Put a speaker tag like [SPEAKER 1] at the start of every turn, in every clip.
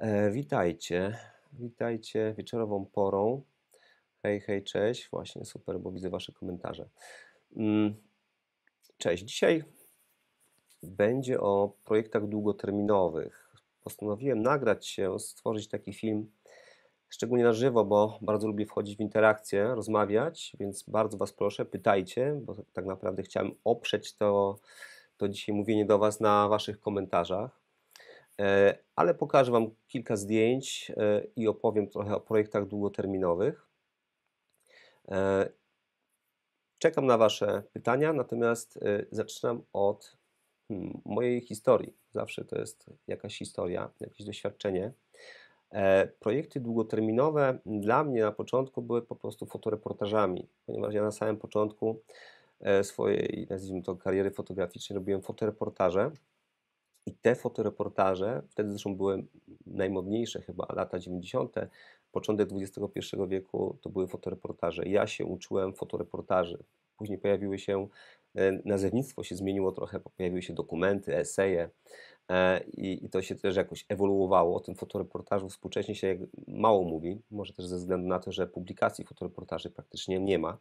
[SPEAKER 1] E, witajcie, witajcie wieczorową porą. Hej, hej, cześć. Właśnie super, bo widzę Wasze komentarze. Mm, cześć, dzisiaj będzie o projektach długoterminowych. Postanowiłem nagrać się, stworzyć taki film, szczególnie na żywo, bo bardzo lubię wchodzić w interakcję, rozmawiać, więc bardzo Was proszę, pytajcie, bo tak naprawdę chciałem oprzeć to, to dzisiaj mówienie do Was na Waszych komentarzach. E, ale pokażę Wam kilka zdjęć e, i opowiem trochę o projektach długoterminowych. E, czekam na Wasze pytania, natomiast zaczynam od hmm, mojej historii. Zawsze to jest jakaś historia, jakieś doświadczenie. Projekty długoterminowe dla mnie na początku były po prostu fotoreportażami, ponieważ ja na samym początku swojej, nazwijmy to, kariery fotograficznej robiłem fotoreportaże. I te fotoreportaże, wtedy zresztą były najmodniejsze chyba, lata 90., początek XXI wieku to były fotoreportaże. Ja się uczyłem fotoreportaży. Później pojawiły się, e, nazewnictwo się zmieniło trochę, pojawiły się dokumenty, eseje e, i, i to się też jakoś ewoluowało. O tym fotoreportażu współcześnie się mało mówi, może też ze względu na to, że publikacji fotoreportaży praktycznie nie ma.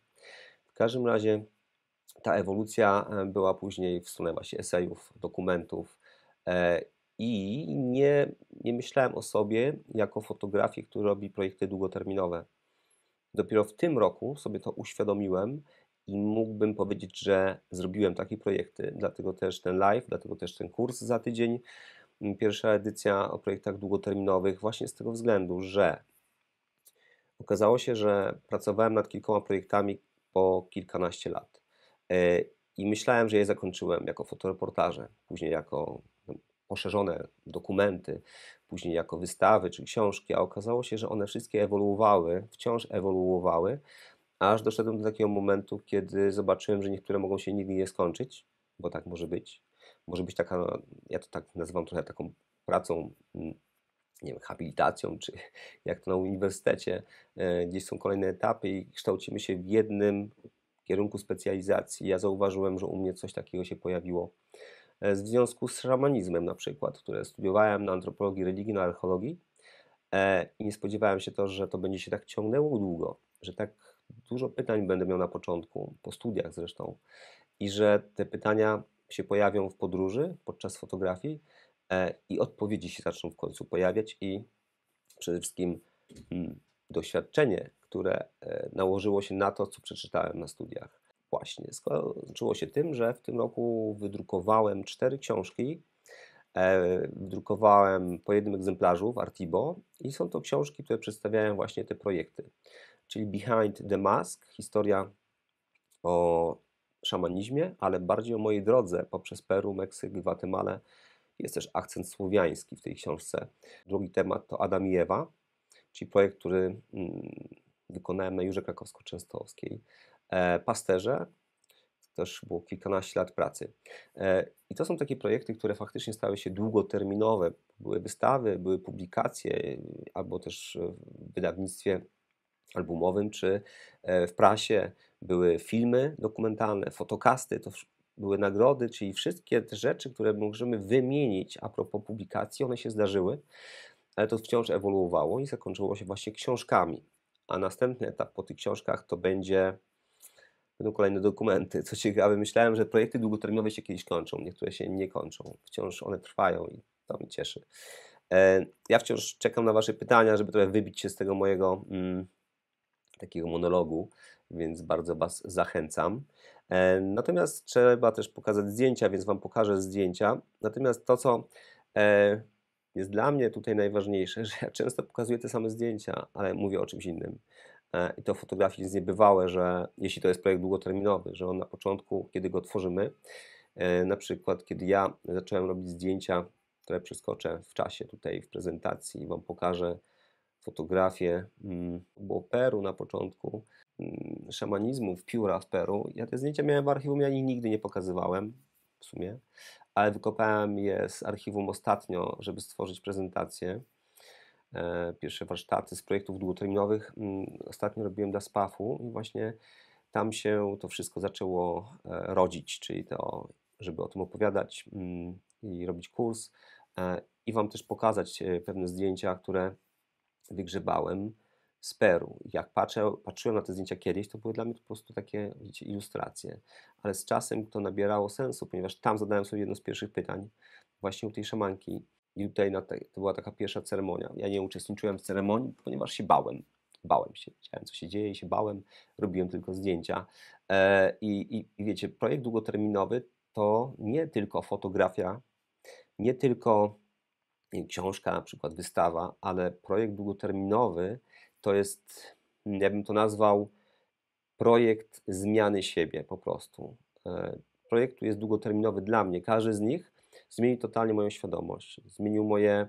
[SPEAKER 1] W każdym razie ta ewolucja e, była później wsunęła się właśnie esejów, dokumentów, E, I nie, nie myślałem o sobie jako fotografie, który robi projekty długoterminowe. Dopiero w tym roku sobie to uświadomiłem i mógłbym powiedzieć, że zrobiłem takie projekty. Dlatego też ten live, dlatego też ten kurs za tydzień. Mm, pierwsza edycja o projektach długoterminowych, właśnie z tego względu, że okazało się, że pracowałem nad kilkoma projektami po kilkanaście lat. E, I myślałem, że je zakończyłem jako fotoreportaże, później jako poszerzone dokumenty, później jako wystawy czy książki, a okazało się, że one wszystkie ewoluowały, wciąż ewoluowały, aż doszedłem do takiego momentu, kiedy zobaczyłem, że niektóre mogą się nigdy nie skończyć, bo tak może być. Może być taka, ja to tak nazywam trochę taką pracą, mm, nie wiem, habilitacją, czy jak to na uniwersytecie, e, gdzieś są kolejne etapy i kształcimy się w jednym kierunku specjalizacji. Ja zauważyłem, że u mnie coś takiego się pojawiło E, w związku z szamanizmem na przykład, które studiowałem na antropologii religii, na archeologii e, i nie spodziewałem się to, że to będzie się tak ciągnęło długo, że tak dużo pytań będę miał na początku, po studiach zresztą i że te pytania się pojawią w podróży, podczas fotografii e, i odpowiedzi się zaczną w końcu pojawiać i przede wszystkim hmm, doświadczenie, które nałożyło się na to, co przeczytałem na studiach właśnie skończyło się tym, że w tym roku wydrukowałem cztery książki. E, wydrukowałem po jednym egzemplarzu w Artibo i są to książki, które przedstawiają właśnie te projekty. Czyli Behind the Mask, historia o szamanizmie, ale bardziej o mojej drodze poprzez Peru, Meksyk, Gwatemalę. Jest też akcent słowiański w tej książce. Drugi temat to Adam i Ewa, czyli projekt, który mm, wykonałem na Jurze krakowsko częstowskiej E, pasterze, też było kilkanaście lat pracy. E, I to są takie projekty, które faktycznie stały się długoterminowe. Były wystawy, były publikacje, albo też w wydawnictwie albumowym, czy e, w prasie. Były filmy dokumentalne, fotokasty, to były nagrody, czyli wszystkie te rzeczy, które możemy wymienić a propos publikacji, one się zdarzyły, ale to wciąż ewoluowało i zakończyło się właśnie książkami. A następny etap po tych książkach to będzie będą kolejne dokumenty. Co ciekawe, myślałem, że projekty długoterminowe się kiedyś kończą, niektóre się nie kończą. Wciąż one trwają i to mnie cieszy. E, ja wciąż czekam na Wasze pytania, żeby trochę wybić się z tego mojego mm, takiego monologu, więc bardzo Was zachęcam. E, natomiast trzeba też pokazać zdjęcia, więc Wam pokażę zdjęcia. Natomiast to, co e, jest dla mnie tutaj najważniejsze, że ja często pokazuję te same zdjęcia, ale mówię o czymś innym. E, I to fotografii jest niebywałe, że jeśli to jest projekt długoterminowy, że on na początku, kiedy go tworzymy, e, na przykład kiedy ja zacząłem robić zdjęcia, które przeskoczę w czasie tutaj w prezentacji i Wam pokażę fotografię, mm, było Peru na początku, mm, szamanizmu w Piura w Peru. Ja te zdjęcia miałem w archiwum, ja ich nigdy nie pokazywałem w sumie, ale wykopałem je z archiwum ostatnio, żeby stworzyć prezentację. E, pierwsze warsztaty z projektów długoterminowych mm, ostatnio robiłem dla SPAF-u i właśnie tam się to wszystko zaczęło e, rodzić, czyli to, żeby o tym opowiadać mm, i robić kurs e, i Wam też pokazać pewne zdjęcia, które wygrzebałem z Peru. Jak patrzę, patrzyłem na te zdjęcia kiedyś, to były dla mnie po prostu takie wiecie, ilustracje, ale z czasem to nabierało sensu, ponieważ tam zadałem sobie jedno z pierwszych pytań właśnie u tej szamanki, i tutaj na te, to była taka pierwsza ceremonia. Ja nie uczestniczyłem w ceremonii, ponieważ się bałem. Bałem się, wiedziałem co się dzieje i się bałem, robiłem tylko zdjęcia. E, i, I wiecie, projekt długoterminowy to nie tylko fotografia, nie tylko książka, na przykład wystawa, ale projekt długoterminowy to jest, ja bym to nazwał, projekt zmiany siebie po prostu. E, projektu jest długoterminowy dla mnie. Każdy z nich zmienił totalnie moją świadomość, zmienił moje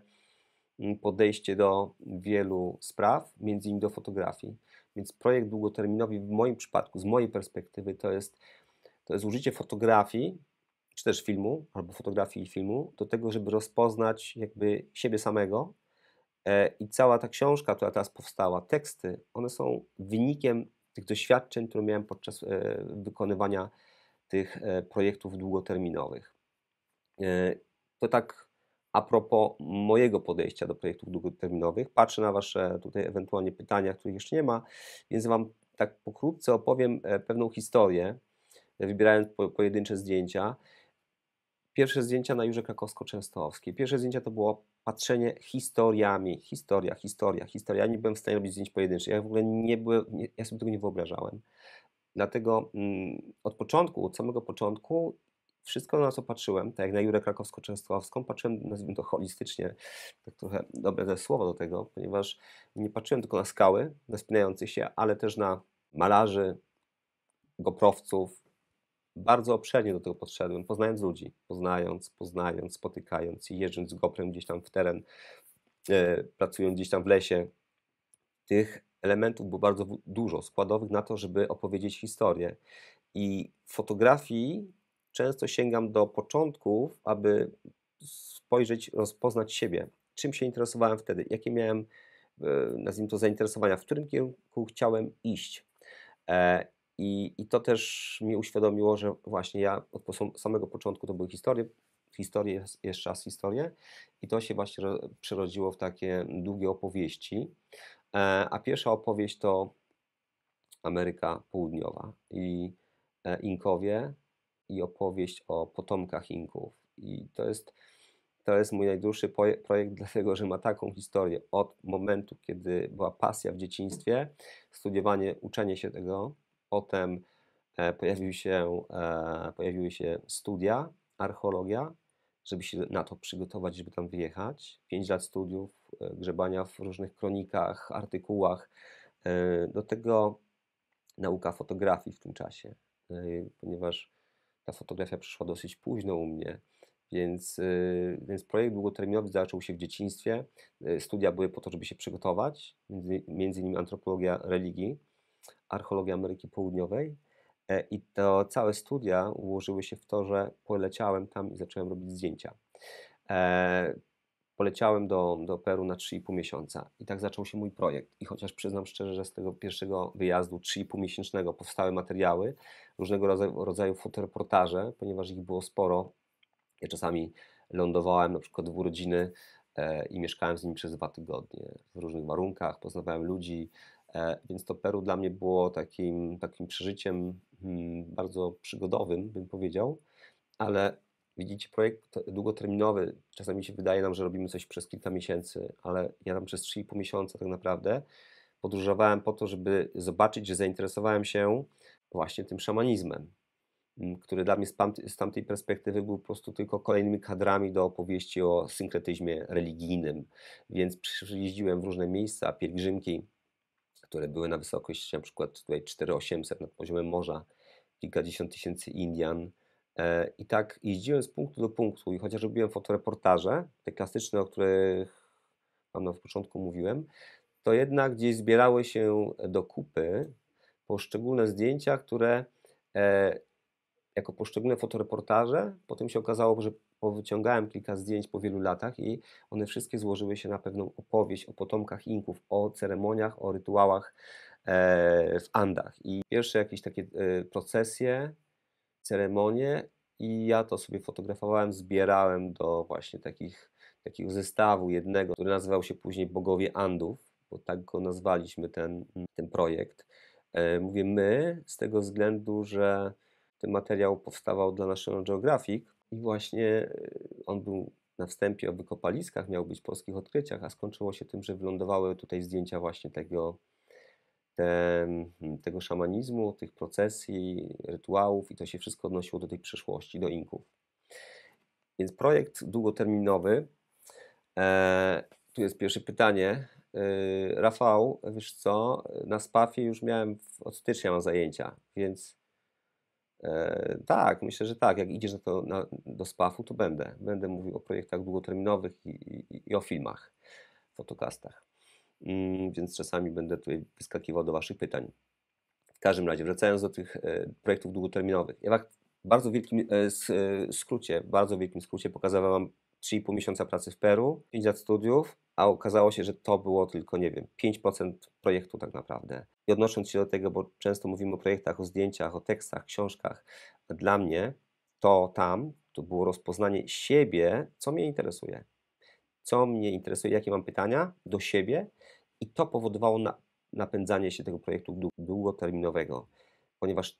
[SPEAKER 1] mm, podejście do wielu spraw, między innymi do fotografii. Więc projekt długoterminowy w moim przypadku, z mojej perspektywy, to jest, to jest użycie fotografii, czy też filmu, albo fotografii i filmu, do tego, żeby rozpoznać jakby siebie samego. E, I cała ta książka, która teraz powstała, teksty, one są wynikiem tych doświadczeń, które miałem podczas e, wykonywania tych e, projektów długoterminowych. To tak a propos mojego podejścia do projektów długoterminowych. Patrzę na Wasze tutaj ewentualnie pytania, których jeszcze nie ma, więc Wam tak pokrótce opowiem e, pewną historię, e, wybierając pojedyncze zdjęcia. Pierwsze zdjęcia na Jurze Krakowsko-Częstochowskiej. Pierwsze zdjęcia to było patrzenie historiami. Historia, historia, historia. Ja nie byłem w stanie robić zdjęć pojedynczych. Ja w ogóle nie byłem, ja sobie tego nie wyobrażałem. Dlatego mm, od początku, od samego początku wszystko, na co patrzyłem, tak jak na Jurę Krakowsko-Częstochowską, patrzyłem, nazwijmy to holistycznie, tak trochę dobre słowo do tego, ponieważ nie patrzyłem tylko na skały, na spinających się, ale też na malarzy, goprowców. Bardzo obszernie do tego podszedłem, poznając ludzi, poznając, poznając, spotykając, i jeżdżąc z goprem gdzieś tam w teren, yy, pracując gdzieś tam w lesie. Tych elementów było bardzo dużo składowych na to, żeby opowiedzieć historię. I fotografii często sięgam do początków, aby spojrzeć, rozpoznać siebie. Czym się interesowałem wtedy, jakie miałem, e, nazwijmy to, zainteresowania, w którym kierunku chciałem iść. E, I, I, to też mi uświadomiło, że właśnie ja od samego początku to były historie, historie, jeszcze raz historie, i to się właśnie przerodziło w takie długie opowieści. E, a pierwsza opowieść to Ameryka Południowa i Inkowie, i opowieść o potomkach Inków. I to jest, to jest mój najdłuższy projekt, dlatego że ma taką historię od momentu, kiedy była pasja w dzieciństwie, studiowanie, uczenie się tego, potem e, pojawił się, e, pojawiły się studia, archeologia, żeby się na to przygotować, żeby tam wyjechać. Pięć lat studiów, e, grzebania w różnych kronikach, artykułach. Do tego nauka fotografii w tym czasie, ponieważ ta fotografia przyszła dosyć późno u mnie, więc, y, więc projekt długoterminowy zaczął się w dzieciństwie. Y, studia były po to, żeby się przygotować, między, między innymi antropologia religii, archeologia Ameryki Południowej. E, I to całe studia ułożyły się w to, że poleciałem tam i zacząłem robić zdjęcia. E, Poleciałem do, do Peru na 3,5 miesiąca i tak zaczął się mój projekt. I chociaż przyznam szczerze, że z tego pierwszego wyjazdu 3,5 miesięcznego powstały materiały, różnego rodzaju, rodzaju fotoreportaże, ponieważ ich było sporo. Ja czasami lądowałem na przykład w urodziny e, i mieszkałem z nimi przez dwa tygodnie w różnych warunkach, poznawałem ludzi, e, więc to Peru dla mnie było takim, takim przeżyciem hmm, bardzo przygodowym, bym powiedział, ale Widzicie, projekt długoterminowy, czasami się wydaje nam, że robimy coś przez kilka miesięcy, ale ja tam przez 3,5 miesiąca tak naprawdę podróżowałem po to, żeby zobaczyć, że zainteresowałem się właśnie tym szamanizmem, który dla mnie z tamtej perspektywy był po prostu tylko kolejnymi kadrami do opowieści o synkretyzmie religijnym. Więc przyjeździłem w różne miejsca, pielgrzymki, które były na wysokość np. tutaj 4800 nad poziomem morza, kilkadziesiąt tysięcy Indian, E, I tak jeździłem z punktu do punktu i chociaż robiłem fotoreportaże, te klasyczne, o których Wam na początku mówiłem, to jednak gdzieś zbierały się do kupy poszczególne zdjęcia, które e, jako poszczególne fotoreportaże, potem się okazało, że powyciągałem kilka zdjęć po wielu latach i one wszystkie złożyły się na pewną opowieść o potomkach Inków, o ceremoniach, o rytuałach e, w Andach. I pierwsze jakieś takie e, procesje, ceremonię i ja to sobie fotografowałem, zbierałem do właśnie takich, takiego zestawu jednego, który nazywał się później Bogowie Andów, bo tak go nazwaliśmy ten, ten projekt. E, mówię my z tego względu, że ten materiał powstawał dla National Geographic i właśnie e, on był na wstępie o wykopaliskach, miał być polskich odkryciach, a skończyło się tym, że wylądowały tutaj zdjęcia właśnie tego Hmm, tego szamanizmu, tych procesji, rytuałów i to się wszystko odnosiło do tej przeszłości, do Inków. Więc projekt długoterminowy. E, tu jest pierwsze pytanie. E, Rafał, wiesz co, na SPAFie już miałem, w, od stycznia mam zajęcia, więc e, tak, myślę, że tak. Jak idziesz na to, na, do SPAFu, to będę. Będę mówił o projektach długoterminowych i, i, i o filmach, fotokastach. Mm, więc czasami będę tutaj wyskakiwał do Waszych pytań. W każdym razie, wracając do tych e, projektów długoterminowych. Ja w e, e, bardzo wielkim skrócie, bardzo wielkim skrócie pokazałem Wam 3,5 miesiąca pracy w Peru, 5 lat studiów, a okazało się, że to było tylko, nie wiem, 5% projektu tak naprawdę. I odnosząc się do tego, bo często mówimy o projektach, o zdjęciach, o tekstach, książkach, dla mnie to tam to było rozpoznanie siebie, co mnie interesuje co mnie interesuje, jakie mam pytania do siebie, i to powodowało na, napędzanie się tego projektu długoterminowego, ponieważ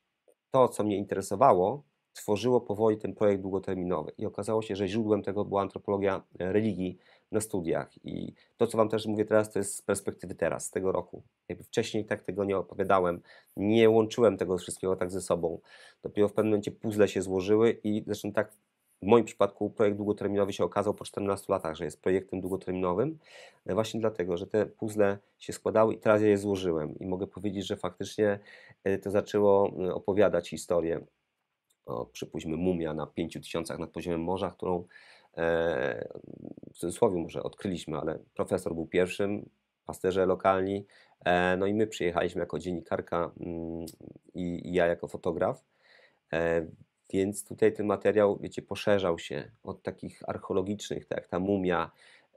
[SPEAKER 1] to, co mnie interesowało, tworzyło powoli ten projekt długoterminowy. I okazało się, że źródłem tego była antropologia e, religii na studiach. I to, co Wam też mówię teraz, to jest z perspektywy teraz, z tego roku. Jakby wcześniej tak tego nie opowiadałem, nie łączyłem tego wszystkiego tak ze sobą. Dopiero w pewnym momencie puzzle się złożyły i zresztą tak w moim przypadku projekt długoterminowy się okazał po 14 latach, że jest projektem długoterminowym, e, właśnie dlatego, że te puzzle się składały i teraz ja je złożyłem i mogę powiedzieć, że faktycznie e, to zaczęło e, opowiadać historię, o, przypuśćmy mumia na 5000 nad poziomem morza, którą e, w cudzysłowie może odkryliśmy, ale profesor był pierwszym, pasterze lokalni, e, no i my przyjechaliśmy jako dziennikarka mm, i, i ja jako fotograf. Więc tutaj ten materiał, wiecie, poszerzał się od takich archeologicznych, tak jak ta mumia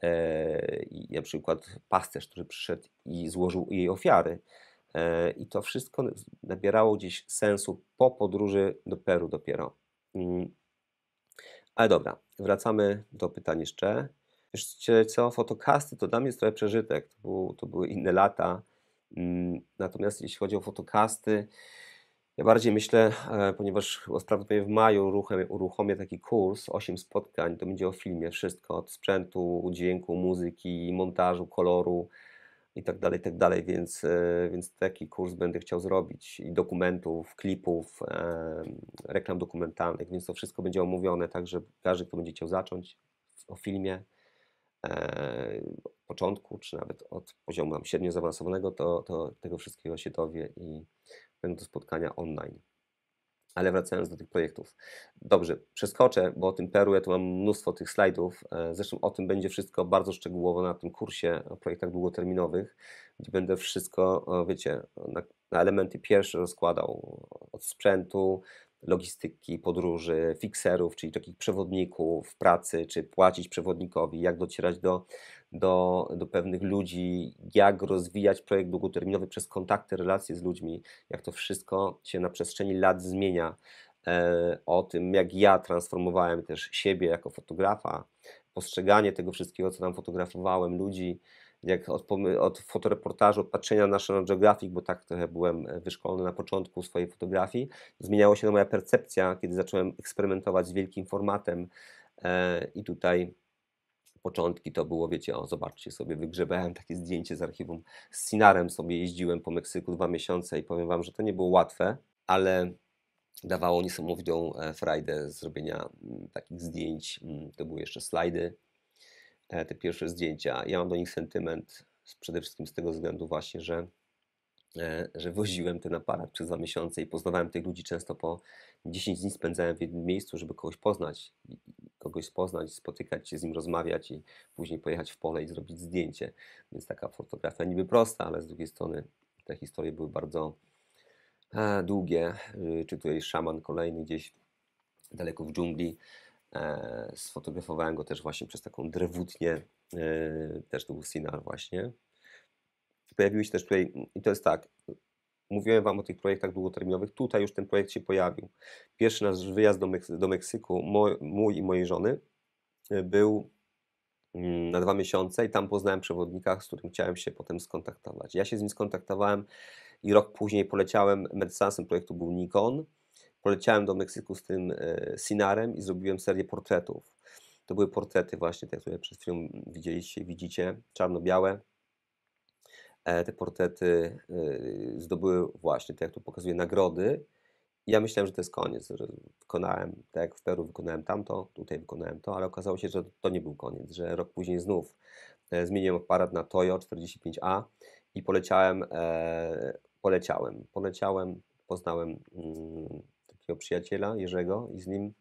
[SPEAKER 1] e, i na przykład pasterz, który przyszedł i złożył jej ofiary. E, I to wszystko nabierało gdzieś sensu po podróży do Peru dopiero. Mm. Ale dobra, wracamy do pytań jeszcze. Jeszcze co, fotokasty to dla mnie jest trochę przeżytek. To, to były inne lata. Mm. Natomiast jeśli chodzi o fotokasty, ja bardziej myślę, e, ponieważ prawdopodobnie w maju uruchomię taki kurs, 8 spotkań, to będzie o filmie, wszystko od sprzętu, dźwięku, muzyki, montażu, koloru i tak dalej, tak dalej, więc, e, więc taki kurs będę chciał zrobić i dokumentów, klipów, e, reklam dokumentalnych, więc to wszystko będzie omówione, także każdy, kto będzie chciał zacząć o filmie, od początku, czy nawet od poziomu średnio zaawansowanego, to, to tego wszystkiego się dowie i będą to spotkania online. Ale wracając do tych projektów. Dobrze, przeskoczę, bo o tym Peru ja tu mam mnóstwo tych slajdów. E, zresztą o tym będzie wszystko bardzo szczegółowo na tym kursie o projektach długoterminowych, gdzie będę wszystko, wiecie, na, elementy pierwsze rozkładał od sprzętu, logistyki, podróży, fixerów, czyli takich przewodników w pracy, czy płacić przewodnikowi, jak docierać do do, do pewnych ludzi, jak rozwijać projekt długoterminowy przez kontakty, relacje z ludźmi, jak to wszystko się na przestrzeni lat zmienia. E, o tym, jak ja transformowałem też siebie jako fotografa, postrzeganie tego wszystkiego, co tam fotografowałem, ludzi, jak od, od fotoreportażu, od patrzenia na National Geographic, bo tak trochę byłem wyszkolony na początku swojej fotografii, zmieniała się moja percepcja, kiedy zacząłem eksperymentować z wielkim formatem e, i tutaj początki to było, wiecie, o zobaczcie sobie, wygrzebałem takie zdjęcie z archiwum. Z Sinarem sobie jeździłem po Meksyku dwa miesiące i powiem Wam, że to nie było łatwe, ale dawało niesamowitą e, frajdę zrobienia mm, takich zdjęć. Mm, to były jeszcze slajdy, e, te pierwsze zdjęcia. Ja mam do nich sentyment przede wszystkim z tego względu właśnie, że że woziłem ten aparat przez dwa miesiące i poznawałem tych ludzi często po 10 dni spędzałem w jednym miejscu, żeby kogoś poznać, kogoś poznać, spotykać się z nim, rozmawiać i później pojechać w pole i zrobić zdjęcie. Więc taka fotografia niby prosta, ale z drugiej strony te historie były bardzo e, długie. Y, czy tutaj szaman kolejny gdzieś daleko w dżungli. E, sfotografowałem go też właśnie przez taką drewutnię, e, też to był Sinar właśnie, pojawiły się też tutaj, i to jest tak, mówiłem Wam o tych projektach długoterminowych, tutaj już ten projekt się pojawił. Pierwszy nasz wyjazd do, do Meksyku, mój i mojej żony, y, był mm, na dwa miesiące i tam poznałem przewodnika, z którym chciałem się potem skontaktować. Ja się z nim skontaktowałem i rok później poleciałem, medycansem projektu był Nikon, poleciałem do Meksyku z tym y, Sinarem i zrobiłem serię portretów. To były portrety właśnie te, które przed chwilą widzieliście, widzicie, czarno-białe, E, te portrety e, zdobyły właśnie, tak jak tu pokazuję, nagrody. I ja myślałem, że to jest koniec, że wykonałem, tak jak w Peru wykonałem tamto, tutaj wykonałem to, ale okazało się, że to nie był koniec, że rok później znów e, zmieniłem aparat na Toyo 45A i poleciałem, poleciałem, poleciałem, poznałem mm, takiego przyjaciela, Jerzego i z nim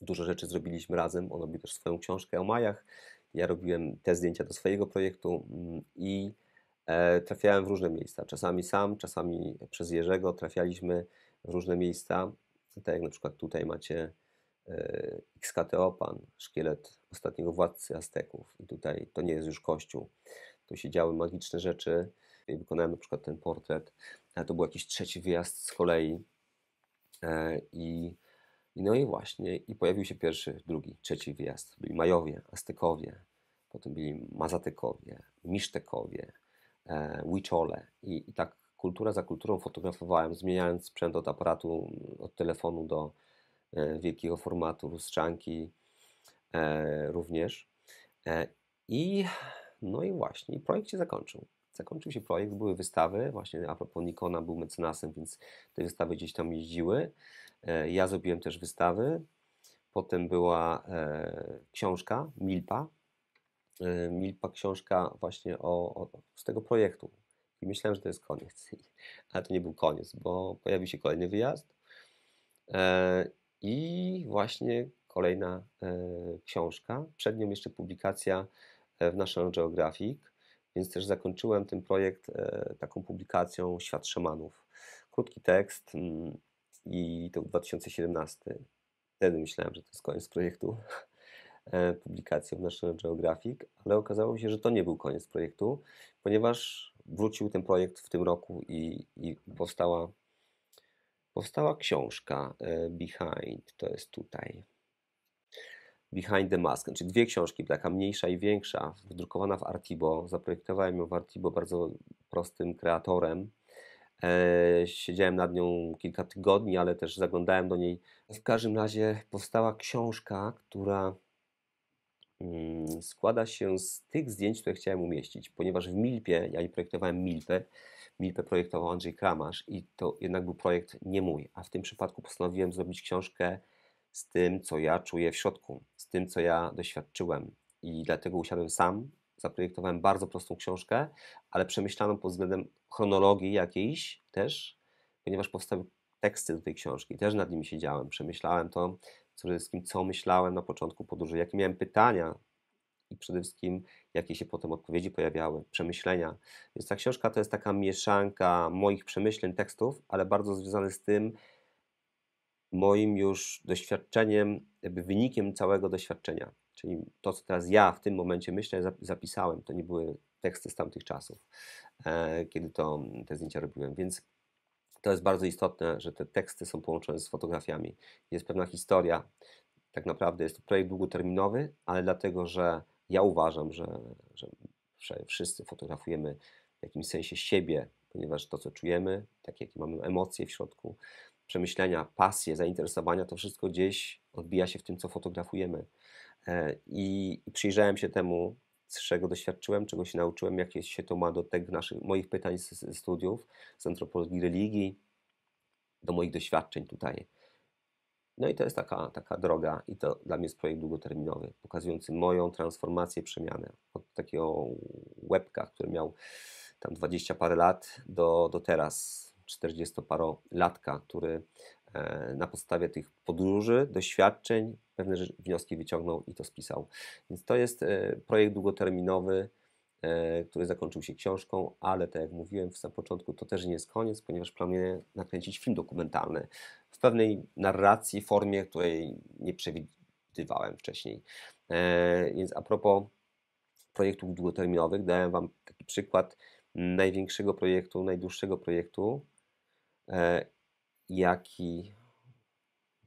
[SPEAKER 1] dużo rzeczy zrobiliśmy razem, on robił też swoją książkę o Majach, ja robiłem te zdjęcia do swojego projektu mm, i E, trafiałem w różne miejsca. Czasami sam, czasami przez Jerzego trafialiśmy w różne miejsca. Tak jak na przykład tutaj macie e, Xkateopan, szkielet ostatniego władcy Azteków. I tutaj to nie jest już kościół. Tu się działy magiczne rzeczy. I wykonałem na przykład ten portret. to był jakiś trzeci wyjazd z kolei. E, I no i właśnie, i pojawił się pierwszy, drugi, trzeci wyjazd. Byli Majowie, Aztekowie, potem byli Mazatekowie, Misztekowie, E, Wichole I, i tak kultura za kulturą fotografowałem, zmieniając sprzęt od aparatu, mm, od telefonu do e, wielkiego formatu, lustrzanki e, również. I no i właśnie, projekt się zakończył. Zakończył się projekt, były wystawy, właśnie a propos Nikona był mecenasem, więc te wystawy gdzieś tam jeździły. Ja zrobiłem też wystawy. Potem była książka Milpa, Y, milpa książka właśnie o, o, z tego projektu. I myślałem, że to jest koniec. Ale to nie był koniec, bo pojawił się kolejny wyjazd e, i właśnie kolejna e, książka. Przed nią jeszcze publikacja e, w National Geographic, więc też zakończyłem ten projekt taką publikacją Świat Szamanów. Krótki tekst mm, i to był 2017. Wtedy myślałem, że to jest koniec projektu, E, publikację w National Geographic, ale okazało się, że to nie był koniec projektu, ponieważ wrócił ten projekt w tym roku i, i powstała, powstała książka e, Behind, to jest tutaj. Behind the Mask, czyli znaczy dwie książki, taka mniejsza i większa, wydrukowana w Artibo. Zaprojektowałem ją w Artibo bardzo prostym kreatorem. E, siedziałem nad nią kilka tygodni, ale też zaglądałem do niej. W każdym razie powstała książka, która Mm, składa się z tych zdjęć, które chciałem umieścić, ponieważ w Milpie, ja nie projektowałem Milpę, Milpę projektował Andrzej Kramarz i to jednak był projekt nie mój, a w tym przypadku postanowiłem zrobić książkę z tym, co ja czuję w środku, z tym, co ja doświadczyłem i dlatego usiadłem sam, zaprojektowałem bardzo prostą książkę, ale przemyślaną pod względem chronologii jakiejś też, ponieważ powstały teksty do tej książki, też nad nimi siedziałem, przemyślałem to, przede wszystkim co myślałem na początku podróży, jakie miałem pytania i przede wszystkim jakie się potem odpowiedzi pojawiały, przemyślenia. Więc ta książka to jest taka mieszanka moich przemyśleń, tekstów, ale bardzo związany z tym moim już doświadczeniem, jakby wynikiem całego doświadczenia. Czyli to, co teraz ja w tym momencie myślę, zapisałem. To nie były teksty z tamtych czasów, e, kiedy to te zdjęcia robiłem. Więc to jest bardzo istotne, że te teksty są połączone z fotografiami. Jest pewna historia. Tak naprawdę jest to projekt długoterminowy, ale dlatego, że ja uważam, że, że wszyscy fotografujemy w jakimś sensie siebie, ponieważ to, co czujemy, takie jakie mamy emocje w środku, przemyślenia, pasje, zainteresowania, to wszystko gdzieś odbija się w tym, co fotografujemy. E, I przyjrzałem się temu czego doświadczyłem, czego się nauczyłem, jakie się to ma do tych naszych, moich pytań z, z studiów, z antropologii religii, do moich doświadczeń tutaj. No i to jest taka, taka droga i to dla mnie jest projekt długoterminowy, pokazujący moją transformację, przemianę od takiego łebka, który miał tam 20 parę lat do, do teraz 40 paro latka, który E, na podstawie tych podróży, doświadczeń pewne wnioski wyciągnął i to spisał. Więc to jest e, projekt długoterminowy, e, który zakończył się książką, ale tak jak mówiłem na początku, to też nie jest koniec, ponieważ planuję nakręcić film dokumentalny w pewnej narracji, formie, której nie przewidywałem wcześniej. Więc a propos projektów długoterminowych, dałem Wam taki przykład największego projektu, najdłuższego projektu jaki,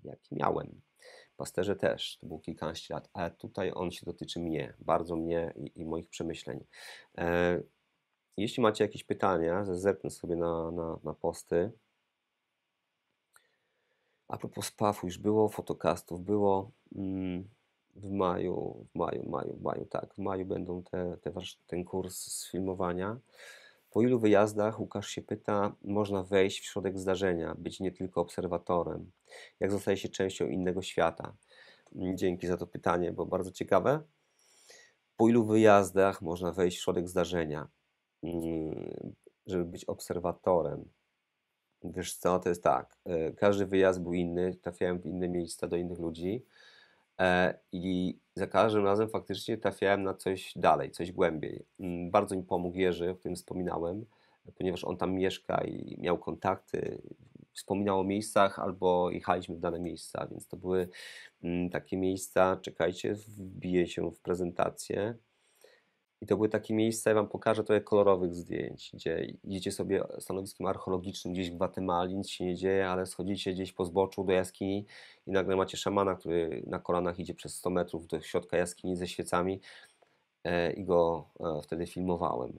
[SPEAKER 1] jaki miałem. Pasterze też, to było kilkanaście lat, ale tutaj on się dotyczy mnie, bardzo mnie i, i moich przemyśleń. E, jeśli macie jakieś pytania, zerknę sobie na, na, na posty. A propos spaw, już było fotokastów, było mm, w maju, w maju, maju, maju, tak, w maju będą te, te, ten kurs z filmowania. Po ilu wyjazdach, Łukasz się pyta, można wejść w środek zdarzenia, być nie tylko obserwatorem? Jak zostaje się częścią innego świata? Mm, dzięki za to pytanie, bo bardzo ciekawe. Po ilu wyjazdach można wejść w środek zdarzenia, mm, żeby być obserwatorem? Wiesz co, to jest tak. E, każdy wyjazd był inny, trafiałem w inne miejsca do innych ludzi e, i za każdym razem faktycznie trafiałem na coś dalej, coś głębiej. Mm, bardzo mi pomógł Jerzy, o którym wspominałem, ponieważ on tam mieszka i miał kontakty, wspominał o miejscach albo jechaliśmy w dane miejsca, więc to były mm, takie miejsca, czekajcie, wbiję się w prezentację. I to były takie miejsca, ja wam pokażę trochę kolorowych zdjęć, gdzie idziecie sobie stanowiskiem archeologicznym gdzieś w Gwatemali, nic się nie dzieje, ale schodzicie gdzieś po zboczu do jaskini i nagle macie szamana, który na kolanach idzie przez 100 metrów do środka jaskini ze świecami e, i go e, wtedy filmowałem.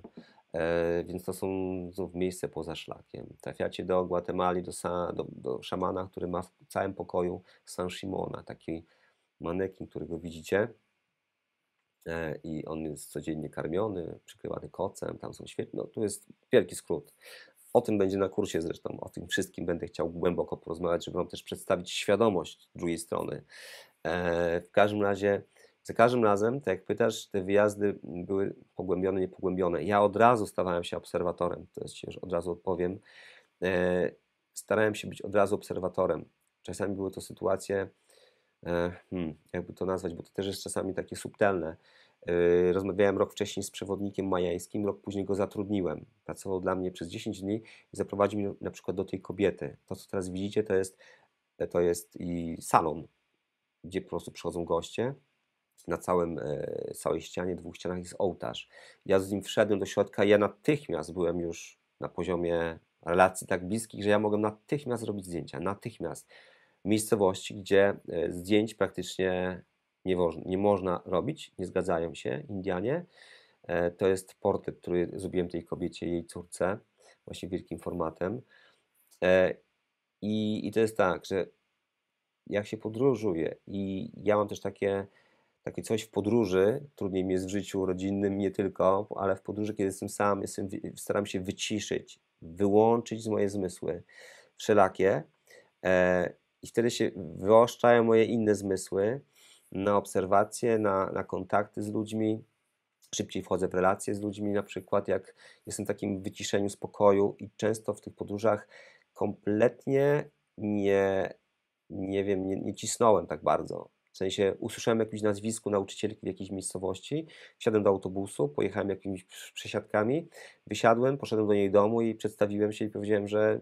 [SPEAKER 1] E, więc to są znów miejsce poza szlakiem. Trafiacie do Gwatemali, do, do, do szamana, który ma w całym pokoju San Simona taki manekin, którego widzicie E, i on jest codziennie karmiony, przykrywany kocem, tam są świetne, no, tu jest wielki skrót. O tym będzie na kursie zresztą, o tym wszystkim będę chciał głęboko porozmawiać, żeby Wam też przedstawić świadomość drugiej strony. E, w każdym razie, za każdym razem, tak jak pytasz, te wyjazdy były pogłębione, niepogłębione. Ja od razu stawałem się obserwatorem, to jest już od razu odpowiem. E, starałem się być od razu obserwatorem. Czasami były to sytuacje, E, hmm, jakby to nazwać, bo to też jest czasami takie subtelne. E, rozmawiałem rok wcześniej z przewodnikiem majańskim, rok później go zatrudniłem. Pracował dla mnie przez 10 dni i zaprowadził mnie na przykład do tej kobiety. To, co teraz widzicie, to jest, e, to jest i salon, gdzie po prostu przychodzą goście. Na całym, całej ścianie, dwóch ścianach jest ołtarz. Ja z nim wszedłem do środka, ja natychmiast byłem już na poziomie relacji tak bliskich, że ja mogłem natychmiast robić zdjęcia, natychmiast miejscowości, gdzie e, zdjęć praktycznie nie, nie można robić, nie zgadzają się Indianie. E, to jest portret, który zrobiłem tej kobiecie, jej córce, właśnie wielkim formatem. E, I, I to jest tak, że jak się podróżuje i ja mam też takie, takie coś w podróży, trudniej mi jest w życiu rodzinnym, nie tylko, ale w podróży, kiedy jestem sam, jestem, staram się wyciszyć, wyłączyć z moje zmysły wszelakie i wtedy się wyoszczają moje inne zmysły na obserwacje, na, na kontakty z ludźmi. Szybciej wchodzę w relacje z ludźmi, na przykład jak jestem w takim wyciszeniu spokoju i często w tych podróżach kompletnie nie, nie wiem, nie, nie cisnąłem tak bardzo. W sensie usłyszałem jakieś nazwisko nauczycielki w jakiejś miejscowości, wsiadłem do autobusu, pojechałem jakimiś przesiadkami, wysiadłem, poszedłem do niej domu i przedstawiłem się i powiedziałem, że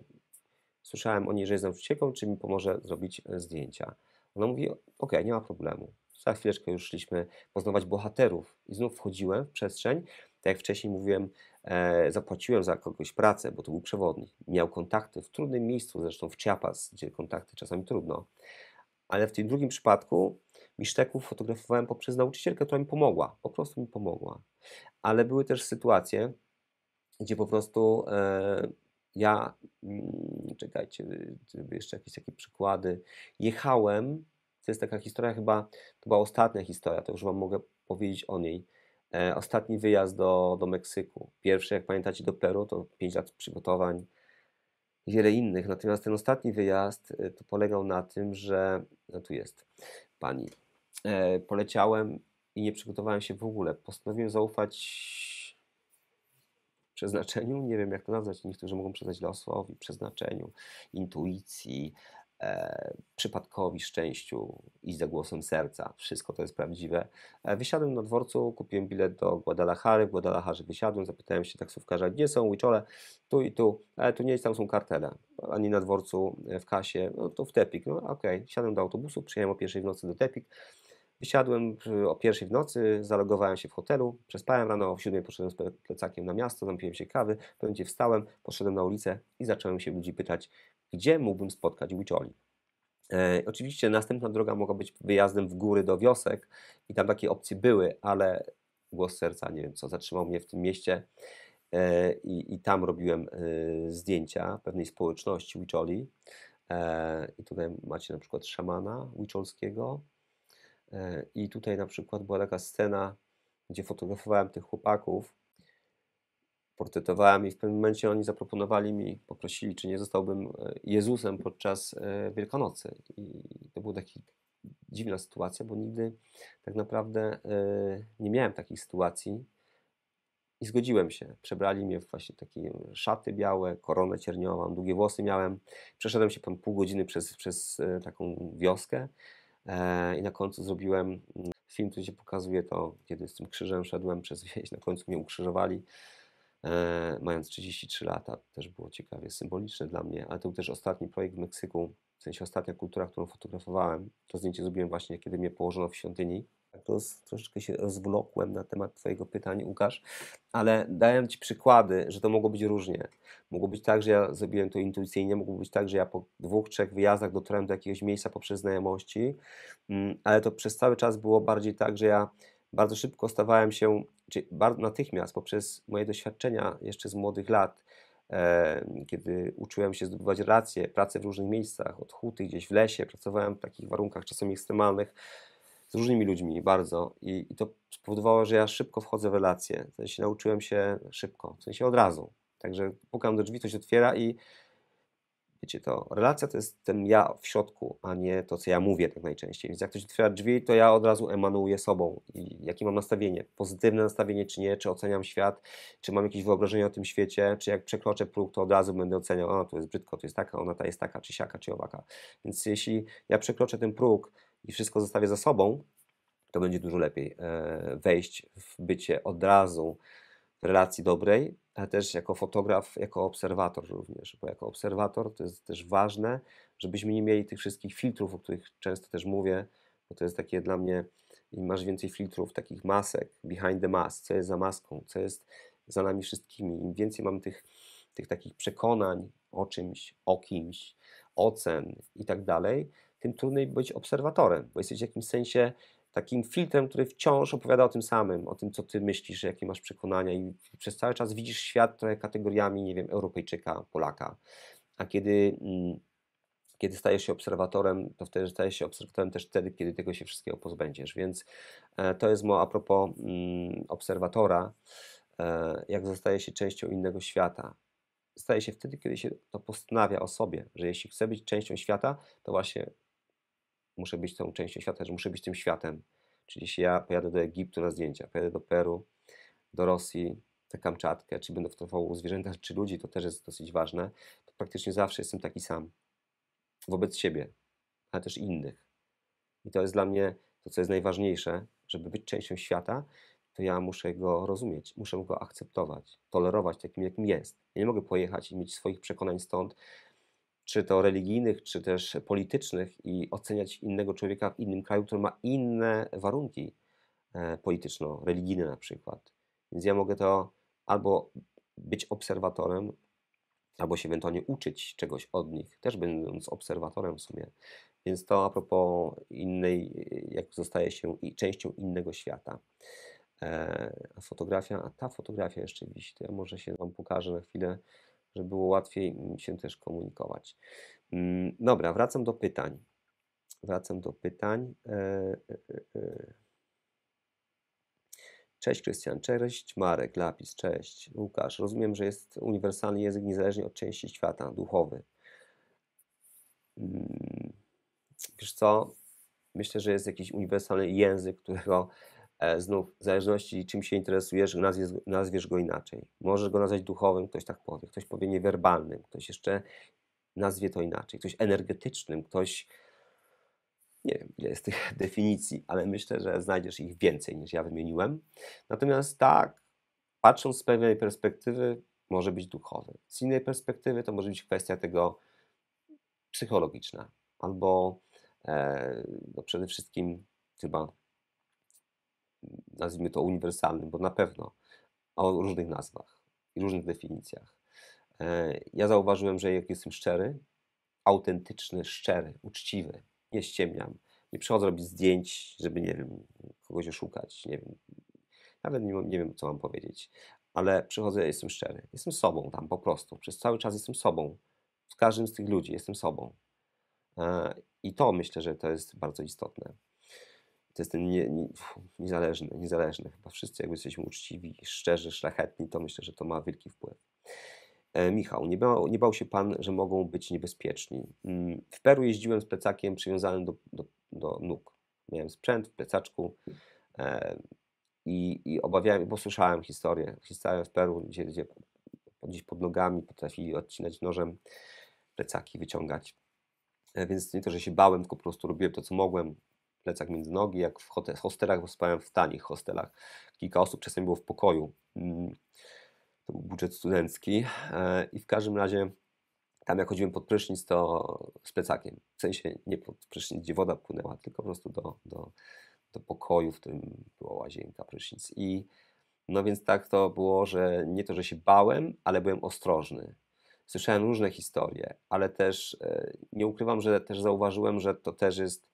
[SPEAKER 1] Słyszałem o niej, że jest nauczycielką, czy mi pomoże zrobić e, zdjęcia. Ona mówi, ok, nie ma problemu. Za chwileczkę już szliśmy poznawać bohaterów i znów wchodziłem w przestrzeń. Tak jak wcześniej mówiłem, e, zapłaciłem za kogoś pracę, bo to był przewodnik. Miał kontakty w trudnym miejscu, zresztą w Chiapas, gdzie kontakty czasami trudno. Ale w tym drugim przypadku Miszteków fotografowałem poprzez nauczycielkę, która mi pomogła. Po prostu mi pomogła. Ale były też sytuacje, gdzie po prostu e, ja, mm, czekajcie, jeszcze jakieś takie przykłady. Jechałem, to jest taka historia chyba, to była ostatnia historia, to już Wam mogę powiedzieć o niej. E, ostatni wyjazd do, do Meksyku. Pierwszy, jak pamiętacie, do Peru, to 5 lat przygotowań i wiele innych. Natomiast ten ostatni wyjazd e, to polegał na tym, że, no tu jest pani, e, poleciałem i nie przygotowałem się w ogóle. Postanowiłem zaufać przeznaczeniu, nie wiem jak to nazwać, niektórzy mogą przyznać losowi, przeznaczeniu, intuicji, e, przypadkowi, szczęściu i za głosem serca. Wszystko to jest prawdziwe. E, wysiadłem na dworcu, kupiłem bilet do Guadalajary, w Guadalajarze wysiadłem, zapytałem się taksówkarza, gdzie są Wichole? Tu i tu. ale tu nie jest, tam są kartele. Ani na dworcu, e, w kasie, no to w Tepik. No okej, okay. siadłem do autobusu, przyjechałem o pierwszej w nocy do Tepik Wysiadłem y, o pierwszej w nocy, zalogowałem się w hotelu, przespałem rano, o siódmej poszedłem z plecakiem na miasto, napiłem się kawy, w momencie wstałem, poszedłem na ulicę i zacząłem się ludzi pytać, gdzie mógłbym spotkać Wicioli. E, oczywiście następna droga mogła być wyjazdem w góry do wiosek i tam takie opcje były, ale głos serca, nie wiem co, zatrzymał mnie w tym mieście e, i, i, tam robiłem e, zdjęcia pewnej społeczności Wicioli. E, I tutaj macie na przykład szamana Wicholskiego, i tutaj na przykład była taka scena, gdzie fotografowałem tych chłopaków, portretowałem i w pewnym momencie oni zaproponowali mi, poprosili, czy nie zostałbym e, Jezusem podczas e, Wielkanocy. I to była taka dziwna sytuacja, bo nigdy tak naprawdę e, nie miałem takich sytuacji. I zgodziłem się. Przebrali mnie w właśnie takie szaty białe, koronę cierniową, długie włosy miałem. Przeszedłem się pan pół godziny przez, przez taką wioskę E, i na końcu zrobiłem mm, film, który się pokazuje, to kiedy z tym krzyżem szedłem przez wieś, na końcu mnie ukrzyżowali, e, mając 33 lata. Też było ciekawie symboliczne dla mnie, ale to był też ostatni projekt w Meksyku, w sensie ostatnia kultura, którą fotografowałem. To zdjęcie zrobiłem właśnie, kiedy mnie położono w świątyni to troszeczkę się rozwlokłem na temat Twojego pytania, Łukasz, ale dałem Ci przykłady, że to mogło być różnie. Mogło być tak, że ja zrobiłem to intuicyjnie, mogło być tak, że ja po dwóch, trzech wyjazdach dotarłem do jakiegoś miejsca poprzez znajomości, mm, ale to przez cały czas było bardziej tak, że ja bardzo szybko stawałem się, czy natychmiast poprzez moje doświadczenia jeszcze z młodych lat, e, kiedy uczyłem się zdobywać relacje, pracę w różnych miejscach, od huty gdzieś w lesie, pracowałem w takich warunkach czasami ekstremalnych, z różnymi ludźmi bardzo i, i to spowodowało, że ja szybko wchodzę w relacje. W sensie nauczyłem się szybko, w sensie od razu. Także pukam do drzwi, to się otwiera i wiecie to, relacja to jest ten ja w środku, a nie to, co ja mówię tak najczęściej. Więc jak ktoś otwiera drzwi, to ja od razu emanuję sobą i jakie mam nastawienie, pozytywne nastawienie czy nie, czy oceniam świat, czy mam jakieś wyobrażenie o tym świecie, czy jak przekroczę próg, to od razu będę oceniał, o, to jest brzydko, to jest taka, ona ta jest taka, czy siaka, czy owaka. Więc jeśli ja przekroczę ten próg, i wszystko zostawię za sobą, to będzie dużo lepiej e, wejść w bycie od razu w relacji dobrej, ale też jako fotograf, jako obserwator również, bo jako obserwator to jest też ważne, żebyśmy nie mieli tych wszystkich filtrów, o których często też mówię, bo to jest takie dla mnie, im masz więcej filtrów, takich masek, behind the mask, co jest za maską, co jest za nami wszystkimi, im więcej mam tych, tych takich przekonań o czymś, o kimś, ocen i tak dalej, tym trudniej być obserwatorem, bo jesteś w jakimś sensie takim filtrem, który wciąż opowiada o tym samym, o tym, co ty myślisz, jakie masz przekonania i przez cały czas widzisz świat trochę kategoriami, nie wiem, Europejczyka, Polaka. A kiedy, mm, kiedy stajesz się obserwatorem, to wtedy stajesz się obserwatorem też wtedy, kiedy tego się wszystkiego pozbędziesz. Więc e, to jest moja a propos mm, obserwatora, e, jak zostaje się częścią innego świata. Staje się wtedy, kiedy się to postanawia o sobie, że jeśli chce być częścią świata, to właśnie muszę być tą częścią świata, że muszę być tym światem. Czyli jeśli ja pojadę do Egiptu na zdjęcia, pojadę do Peru, do Rosji, na Kamczatkę, czy będę fotografował zwierzęta, czy ludzi, to też jest dosyć ważne, to praktycznie zawsze jestem taki sam. Wobec siebie, ale też innych. I to jest dla mnie to, co jest najważniejsze, żeby być częścią świata, to ja muszę go rozumieć, muszę go akceptować, tolerować takim, jakim jest. Ja nie mogę pojechać i mieć swoich przekonań stąd, czy to religijnych, czy też politycznych i oceniać innego człowieka w innym kraju, który ma inne warunki e, polityczno-religijne na przykład. Więc ja mogę to albo być obserwatorem, albo się ewentualnie uczyć czegoś od nich, też będąc obserwatorem w sumie. Więc to a propos innej, jak zostaje się częścią innego świata. E, fotografia, a ta fotografia jeszcze wisi, to ja może się Wam pokażę na chwilę żeby było łatwiej się też komunikować. Mm, dobra, wracam do pytań. Wracam do pytań. E, e, e, cześć Krystian, cześć Marek, Lapis, cześć Łukasz. Rozumiem, że jest uniwersalny język niezależnie od części świata, duchowy. Mm, wiesz co? Myślę, że jest jakiś uniwersalny język, którego E, znów, w zależności czym się interesujesz, nazwiesz, nazwiesz go inaczej. Możesz go nazwać duchowym, ktoś tak powie, ktoś powie niewerbalnym, ktoś jeszcze nazwie to inaczej, ktoś energetycznym, ktoś. Nie wiem, ile jest tych definicji, ale myślę, że znajdziesz ich więcej niż ja wymieniłem. Natomiast tak, patrząc z pewnej perspektywy, może być duchowy. Z innej perspektywy to może być kwestia tego psychologiczna albo e, no przede wszystkim chyba nazwijmy to uniwersalnym, bo na pewno o różnych nazwach i różnych definicjach. E, ja zauważyłem, że jak jestem szczery, autentyczny, szczery, uczciwy, nie ściemniam, nie przychodzę robić zdjęć, żeby, nie wiem, kogoś oszukać, nie wiem, nawet nie, nie wiem, co mam powiedzieć, ale przychodzę, jestem szczery, jestem sobą tam po prostu, przez cały czas jestem sobą, z każdym z tych ludzi jestem sobą. E, I to myślę, że to jest bardzo istotne to nie, nie, niezależny, niezależny. Chyba wszyscy jakby jesteśmy uczciwi, szczerzy, szlachetni, to myślę, że to ma wielki wpływ. E, Michał, nie bał, nie bał się Pan, że mogą być niebezpieczni. Mm, w Peru jeździłem z plecakiem przywiązanym do, do, do nóg. Miałem sprzęt w plecaczku e, i, i obawiałem, bo słyszałem historię, historię w Peru, gdzie, gdzie gdzieś pod nogami potrafili odcinać nożem plecaki, wyciągać. E, więc nie to, że się bałem, tylko po prostu robiłem to, co mogłem plecak między nogi, jak w hostelach, bo spałem w tanich hostelach. Kilka osób czasami było w pokoju. Mm, to był budżet studencki e, i w każdym razie tam jak chodziłem pod prysznic, to z plecakiem. W sensie nie pod prysznic, gdzie woda płynęła, tylko po prostu do, do, do pokoju, w którym była łazienka, prysznic. I no więc tak to było, że nie to, że się bałem, ale byłem ostrożny. Słyszałem różne historie, ale też e, nie ukrywam, że też zauważyłem, że to też jest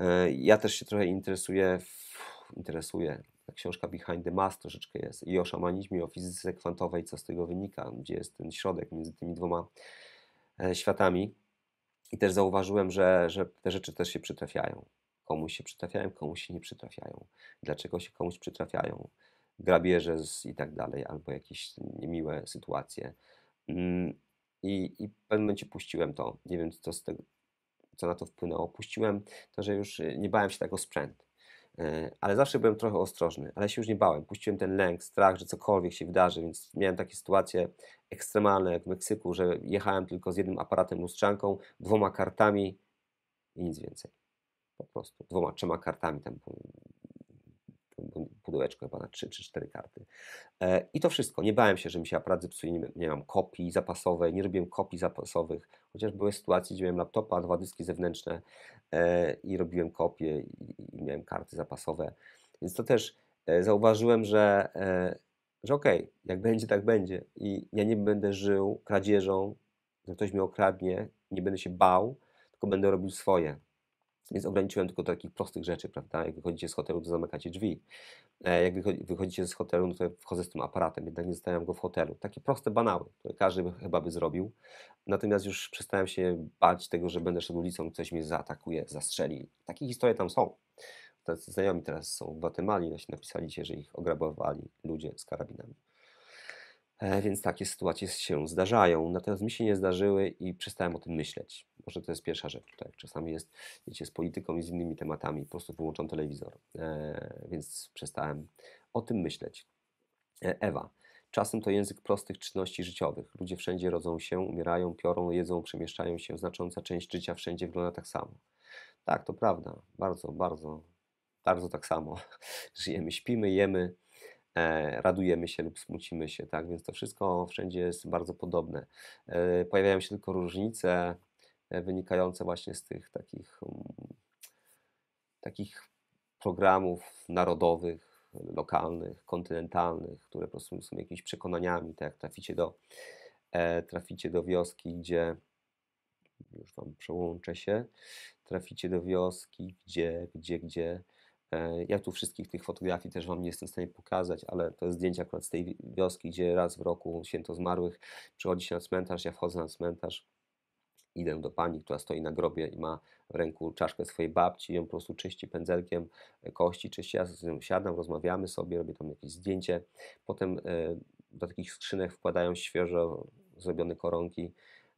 [SPEAKER 1] E, ja też się trochę interesuję, interesuję. Ta książka Behind the Mask troszeczkę jest i o szamanizmie, i o fizyce kwantowej, co z tego wynika, gdzie jest ten środek między tymi dwoma e, światami. I też zauważyłem, że, że te rzeczy też się przytrafiają. Komuś się przytrafiają, komuś się nie przytrafiają. Dlaczego się komuś przytrafiają? Grabieże i tak dalej, albo jakieś niemiłe sytuacje. Mm, I, I w pewnym momencie puściłem to. Nie wiem, co z tego, co na to wpłynęło. Puściłem to, że już y, nie bałem się tego sprzętu. Y, ale zawsze byłem trochę ostrożny, ale się już nie bałem. Puściłem ten lęk, strach, że cokolwiek się wydarzy, więc miałem takie sytuacje ekstremalne jak w Meksyku, że jechałem tylko z jednym aparatem lustrzanką, dwoma kartami i nic więcej. Po prostu dwoma, trzema kartami tam pudełeczko chyba na 3 czy 4 karty. E, I to wszystko. Nie bałem się, że mi się aparat zepsuje, nie, mam kopii zapasowej, nie robiłem kopii zapasowych, chociaż były sytuacje, gdzie miałem laptopa, dwa dyski zewnętrzne e, i robiłem kopie i miałem karty zapasowe. Więc to też e, zauważyłem, że, że okej, okay, jak będzie, tak będzie. I ja nie będę żył kradzieżą, że ktoś mnie okradnie, nie będę się bał, tylko będę robił swoje. Więc ograniczyłem tylko do takich prostych rzeczy, prawda? Jak wychodzicie z hotelu, to zamykacie drzwi. E, jak wychodzicie z hotelu, no to wchodzę z tym aparatem, jednak nie zostawiam go w hotelu. Takie proste banały, które każdy by, chyba by zrobił. Natomiast już przestałem się bać tego, że będę szedł ulicą, ktoś mnie zaatakuje, zastrzeli. Takie historie tam są. Tacy znajomi teraz są w Gwatemali, napisali dzisiaj, że ich ograbowali ludzie z karabinami. E, więc takie sytuacje się zdarzają. Natomiast mi się nie zdarzyły i przestałem o tym myśleć. Może to jest pierwsza rzecz. Tak? Czasami jest, wiecie, z polityką i z innymi tematami, po prostu wyłączam telewizor, e, więc przestałem o tym myśleć. E, Ewa. Czasem to język prostych czynności życiowych. Ludzie wszędzie rodzą się, umierają, piorą, jedzą, przemieszczają się. Znacząca część życia wszędzie wygląda tak samo. Tak, to prawda. Bardzo, bardzo, bardzo tak samo. Żyjemy, śpimy, jemy, e, radujemy się lub smucimy się, tak? Więc to wszystko wszędzie jest bardzo podobne. E, pojawiają się tylko różnice wynikające właśnie z tych takich, mm, takich programów narodowych, lokalnych, kontynentalnych, które po prostu są jakimiś przekonaniami, tak jak traficie do, e, traficie do wioski, gdzie już wam przełączę się, traficie do wioski, gdzie, gdzie, gdzie. E, ja tu wszystkich tych fotografii też wam nie jestem w stanie pokazać, ale to jest zdjęcie akurat z tej wioski, gdzie raz w roku święto zmarłych przychodzi się na cmentarz, ja wchodzę na cmentarz, Idę do pani, która stoi na grobie i ma w ręku czaszkę swojej babci, ją po prostu czyści pędzelkiem e, kości, czyści. Ja z nią siadam, rozmawiamy sobie, robię tam jakieś zdjęcie. Potem e, do takich skrzynek wkładają świeżo zrobione koronki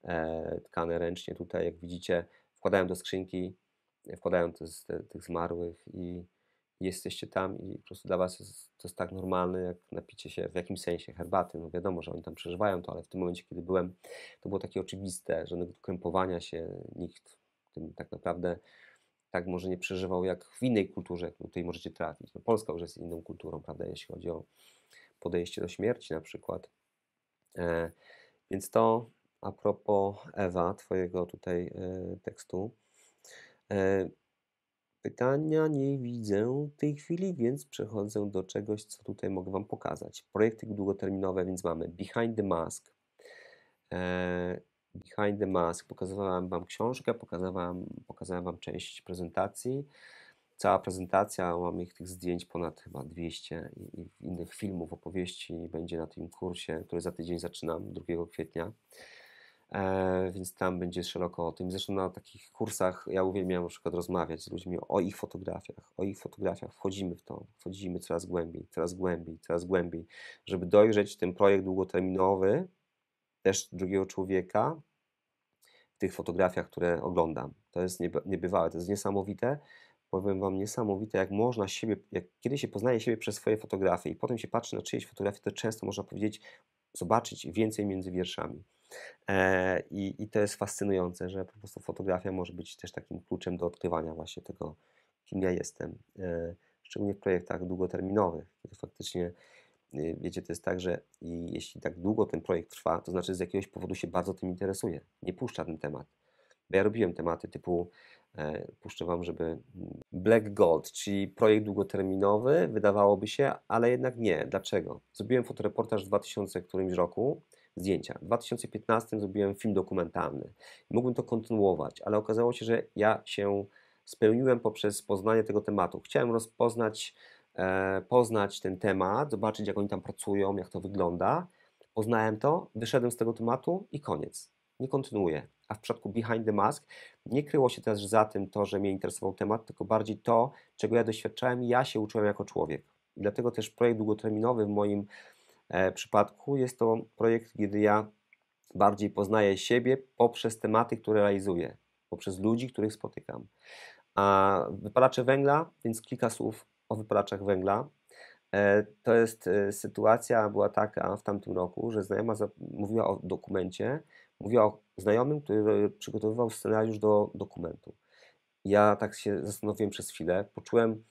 [SPEAKER 1] e, tkane ręcznie tutaj, jak widzicie. Wkładają do skrzynki, wkładają te, te, tych zmarłych i jesteście tam i po prostu dla was jest, to jest tak normalne, jak napicie się w jakimś sensie herbaty. No wiadomo, że oni tam przeżywają to, ale w tym momencie, kiedy byłem, to było takie oczywiste, żadnego krępowania się nikt tym tak naprawdę tak może nie przeżywał jak w innej kulturze, jak tutaj możecie trafić. No Polska już jest inną kulturą, prawda, jeśli chodzi o podejście do śmierci na przykład. E, więc to a propos Ewa, twojego tutaj e, tekstu. E, Pytania nie widzę w tej chwili, więc przechodzę do czegoś, co tutaj mogę Wam pokazać. Projekty długoterminowe, więc mamy Behind the Mask. E, Behind the Mask. Pokazywałem Wam książkę, pokazywałem, pokazałem Wam część prezentacji. Cała prezentacja, mam ich tych zdjęć ponad chyba 200 i, i innych filmów, opowieści będzie na tym kursie, który za tydzień zaczynam, 2 kwietnia. E, więc tam będzie szeroko o tym. Zresztą na takich kursach ja uwielbiam na przykład rozmawiać z ludźmi o ich fotografiach, o ich fotografiach. Wchodzimy w to, wchodzimy coraz głębiej, coraz głębiej, coraz głębiej, żeby dojrzeć ten projekt długoterminowy też drugiego człowieka w tych fotografiach, które oglądam. To jest niebywałe, to jest niesamowite. Powiem Wam niesamowite, jak można siebie, jak kiedy się poznaje siebie przez swoje fotografie i potem się patrzy na czyjeś fotografie, to często można powiedzieć, zobaczyć więcej między wierszami. E, I, I to jest fascynujące, że po prostu fotografia może być też takim kluczem do odkrywania właśnie tego, kim ja jestem. E, szczególnie w projektach długoterminowych, kiedy faktycznie e, wiecie, to jest tak, że jeśli tak długo ten projekt trwa, to znaczy z jakiegoś powodu się bardzo tym interesuje, nie puszcza ten temat. Bo ja robiłem tematy typu, e, puszczę Wam, żeby mm, Black Gold, czyli projekt długoterminowy, wydawałoby się, ale jednak nie. Dlaczego? Zrobiłem fotoreportaż w 2000 którymś roku zdjęcia. W 2015 zrobiłem film dokumentalny. Mógłbym to kontynuować, ale okazało się, że ja się spełniłem poprzez poznanie tego tematu. Chciałem rozpoznać, e, poznać ten temat, zobaczyć, jak oni tam pracują, jak to wygląda. Poznałem to, wyszedłem z tego tematu i koniec. Nie kontynuuję. A w przypadku Behind the Mask nie kryło się też za tym to, że mnie interesował temat, tylko bardziej to, czego ja doświadczałem i ja się uczyłem jako człowiek. I dlatego też projekt długoterminowy w moim E, przypadku jest to projekt, kiedy ja bardziej poznaję siebie poprzez tematy, które realizuję, poprzez ludzi, których spotykam. A wypalacze węgla, więc kilka słów o wypalaczach węgla. E, to jest e, sytuacja, była taka w tamtym roku, że znajoma mówiła o dokumencie, mówiła o znajomym, który przygotowywał scenariusz do dokumentu. Ja tak się zastanowiłem przez chwilę, poczułem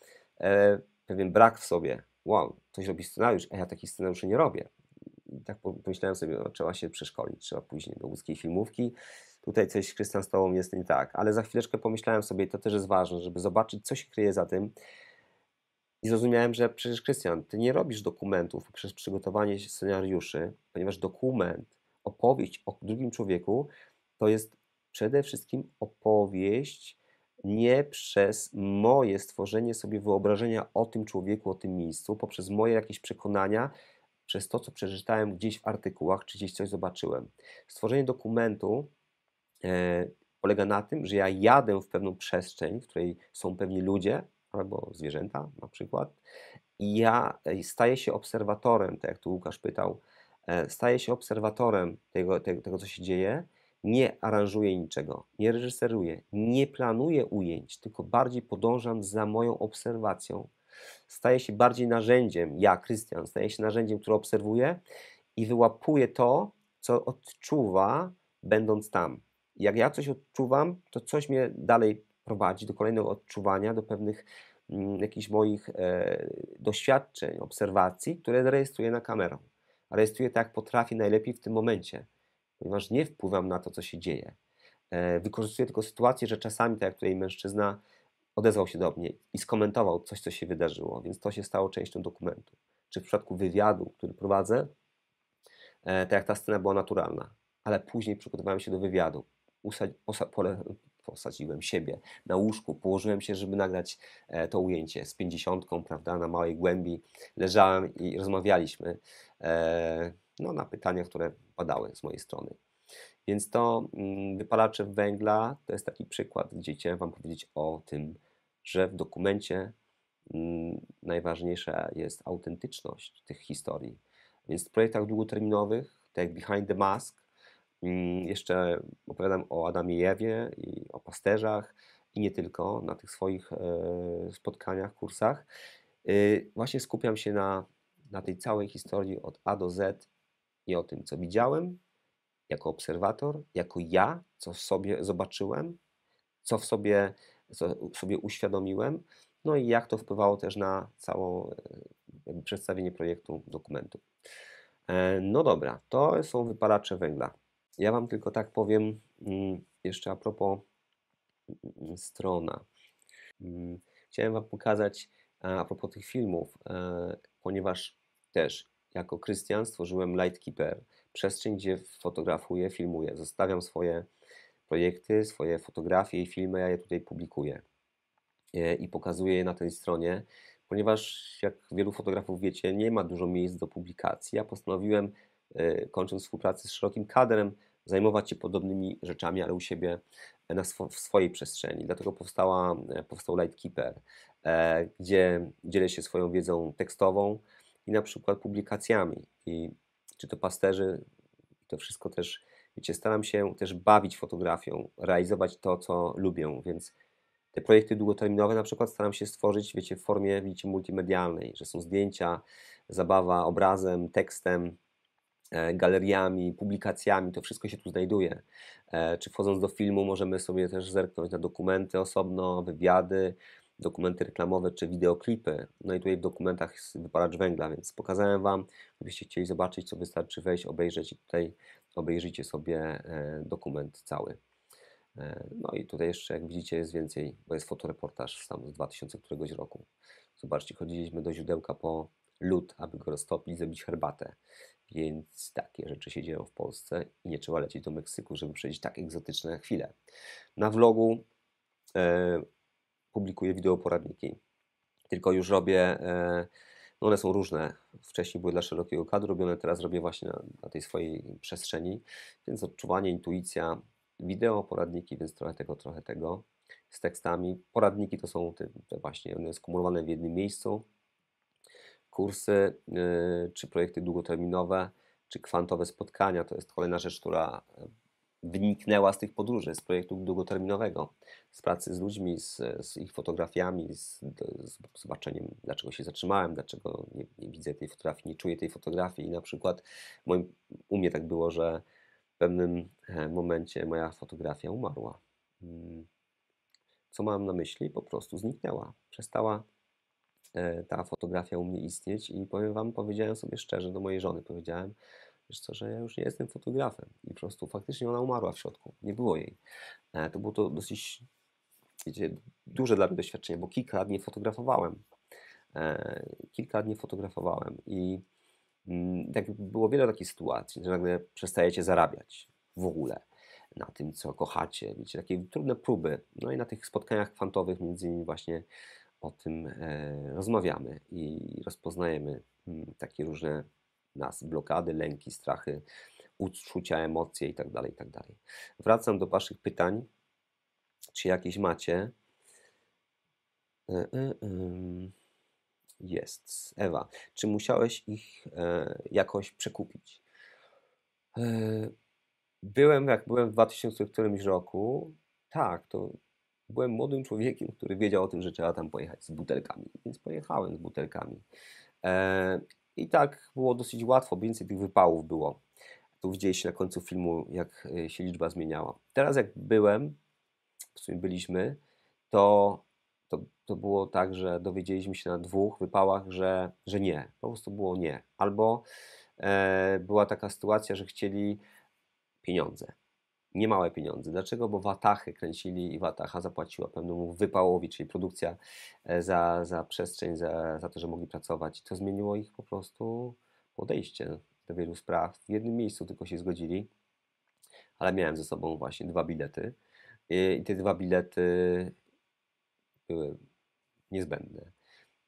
[SPEAKER 1] pewien brak w sobie, wow, ktoś robi scenariusz, a ja takich scenariuszy nie robię. I tak pomyślałem sobie, no, trzeba się przeszkolić, trzeba później do łódzkiej filmówki. Tutaj coś Krystian z Tobą jest nie tak, ale za chwileczkę pomyślałem sobie, to też jest ważne, żeby zobaczyć, co się kryje za tym. I zrozumiałem, że przecież Krystian, Ty nie robisz dokumentów przez przygotowanie scenariuszy, ponieważ dokument, opowieść o drugim człowieku to jest przede wszystkim opowieść nie przez moje stworzenie sobie wyobrażenia o tym człowieku, o tym miejscu, poprzez moje jakieś przekonania, przez to, co przeczytałem gdzieś w artykułach, czy gdzieś coś zobaczyłem. Stworzenie dokumentu e, polega na tym, że ja jadę w pewną przestrzeń, w której są pewni ludzie albo zwierzęta na przykład, i ja e, staję się obserwatorem, tak jak tu Łukasz pytał, e, staję się obserwatorem tego, tego, tego co się dzieje nie aranżuję niczego, nie reżyseruję, nie planuję ujęć, tylko bardziej podążam za moją obserwacją. Staję się bardziej narzędziem, ja, Krystian, staję się narzędziem, które obserwuję i wyłapuję to, co odczuwa, będąc tam. Jak ja coś odczuwam, to coś mnie dalej prowadzi do kolejnego odczuwania, do pewnych mm, jakichś moich e, doświadczeń, obserwacji, które rejestruję na kamerę. Rejestruję tak, jak potrafię najlepiej w tym momencie ponieważ nie wpływam na to, co się dzieje. E, wykorzystuję tylko sytuację, że czasami, tak jak tutaj mężczyzna, odezwał się do mnie i skomentował coś, co się wydarzyło, więc to się stało częścią dokumentu. Czy w przypadku wywiadu, który prowadzę, tak jak ta scena była naturalna, ale później przygotowałem się do wywiadu. posadziłem siebie na łóżku, położyłem się, żeby nagrać e, to ujęcie z pięćdziesiątką, prawda, na małej głębi. Leżałem i rozmawialiśmy no, na pytania, które padały z mojej strony. Więc to mm, wypalacze węgla to jest taki przykład, gdzie chciałem Wam powiedzieć o tym, że w dokumencie mm, najważniejsza jest autentyczność tych historii. Więc w projektach długoterminowych, tak jak Behind the Mask, mm, jeszcze opowiadam o Adamie Jewie i o pasterzach i nie tylko na tych swoich e, spotkaniach, kursach. Y, właśnie skupiam się na, na tej całej historii od A do Z i o tym, co widziałem, jako obserwator, jako ja, co w sobie zobaczyłem, co w sobie, co sobie uświadomiłem, no i jak to wpływało też na całe przedstawienie projektu dokumentu. E, no dobra, to są wypalacze węgla. Ja Wam tylko tak powiem mm, jeszcze a propos mm, strona. Mm, chciałem Wam pokazać a propos tych filmów, e, ponieważ też jako Krystian stworzyłem Lightkeeper, przestrzeń, gdzie fotografuję, filmuję. Zostawiam swoje projekty, swoje fotografie i filmy, ja je tutaj publikuję e, i pokazuję je na tej stronie, ponieważ jak wielu fotografów wiecie, nie ma dużo miejsc do publikacji. Ja postanowiłem, e, kończąc współpracę z szerokim kadrem, zajmować się podobnymi rzeczami, ale u siebie e, na sw w swojej przestrzeni. Dlatego powstała, powstał Lightkeeper, gdzie dzielę się swoją wiedzą tekstową, i na przykład publikacjami, i czy to pasterzy, to wszystko też, wiecie, staram się też bawić fotografią, realizować to, co lubię, więc te projekty długoterminowe na przykład staram się stworzyć, wiecie, w formie, wiecie, multimedialnej, że są zdjęcia, zabawa obrazem, tekstem, e, galeriami, publikacjami, to wszystko się tu znajduje. E, czy wchodząc do filmu, możemy sobie też zerknąć na dokumenty osobno, wywiady, dokumenty reklamowe czy wideoklipy. No i tutaj w dokumentach jest wyparacz węgla, więc pokazałem Wam. Gdybyście chcieli zobaczyć, co wystarczy wejść, obejrzeć i tutaj obejrzycie sobie e, dokument cały. E, no i tutaj jeszcze, jak widzicie, jest więcej, bo jest fotoreportaż tam z 2000 któregoś roku. Zobaczcie, chodziliśmy do źródełka po lód, aby go roztopić, zrobić herbatę. Więc takie rzeczy się dzieją w Polsce i nie trzeba lecieć do Meksyku, żeby przejść tak egzotyczne chwile. Na vlogu e, publikuję wideoporadniki. Tylko już robię, e, no one są różne. Wcześniej były dla szerokiego kadru robione, teraz robię właśnie na, na tej swojej przestrzeni. Więc odczuwanie, intuicja, wideoporadniki, więc trochę tego, trochę tego z tekstami. Poradniki to są te, te właśnie, one skumulowane w jednym miejscu. Kursy, e, czy projekty długoterminowe, czy kwantowe spotkania, to jest kolejna rzecz, która wyniknęła z tych podróży, z projektu długoterminowego, z pracy z ludźmi, z, z ich fotografiami, z, z, zobaczeniem, dlaczego się zatrzymałem, dlaczego nie, nie, widzę tej fotografii, nie czuję tej fotografii. I na przykład moim, u mnie tak było, że w pewnym e, momencie moja fotografia umarła. Mm. Co mam na myśli? Po prostu zniknęła. Przestała e, ta fotografia u mnie istnieć i powiem Wam, powiedziałem sobie szczerze do mojej żony, powiedziałem, wiesz co, że ja już nie jestem fotografem. I po prostu faktycznie ona umarła w środku. Nie było jej. E, to było to dosyć wiecie, duże dla mnie doświadczenie, bo kilka dni fotografowałem. E, kilka dni fotografowałem i mm, tak było wiele takich sytuacji, że nagle przestajecie zarabiać w ogóle na tym, co kochacie. Wiecie, takie trudne próby. No i na tych spotkaniach kwantowych między innymi właśnie o tym e, rozmawiamy i rozpoznajemy mm, takie różne nas, blokady, lęki, strachy, uczucia, emocje itd., tak itd. Tak Wracam do Waszych pytań. Czy jakieś macie? E, e, jest. Ewa, czy musiałeś ich e, jakoś przekupić? Byłem, jak byłem w 2000 którymś roku, tak, to byłem młodym człowiekiem, który wiedział o tym, że trzeba tam pojechać z butelkami, więc pojechałem z butelkami. I tak było dosyć łatwo, więcej tych wypałów było. Tu widzieliście na końcu filmu, jak e, się liczba zmieniała. Teraz jak byłem, w sumie byliśmy, to, to, to było tak, że dowiedzieliśmy się na dwóch wypałach, że, że nie. Po prostu było nie. Albo e, była taka sytuacja, że chcieli pieniądze niemałe pieniądze. Dlaczego? Bo Watachy kręcili i Watacha zapłaciła pewnemu wypałowi, czyli produkcja e, za, za przestrzeń, za, za to, że mogli pracować. To zmieniło ich po prostu podejście do wielu spraw. W jednym miejscu tylko się zgodzili, ale miałem ze sobą właśnie dwa bilety i te dwa bilety były niezbędne.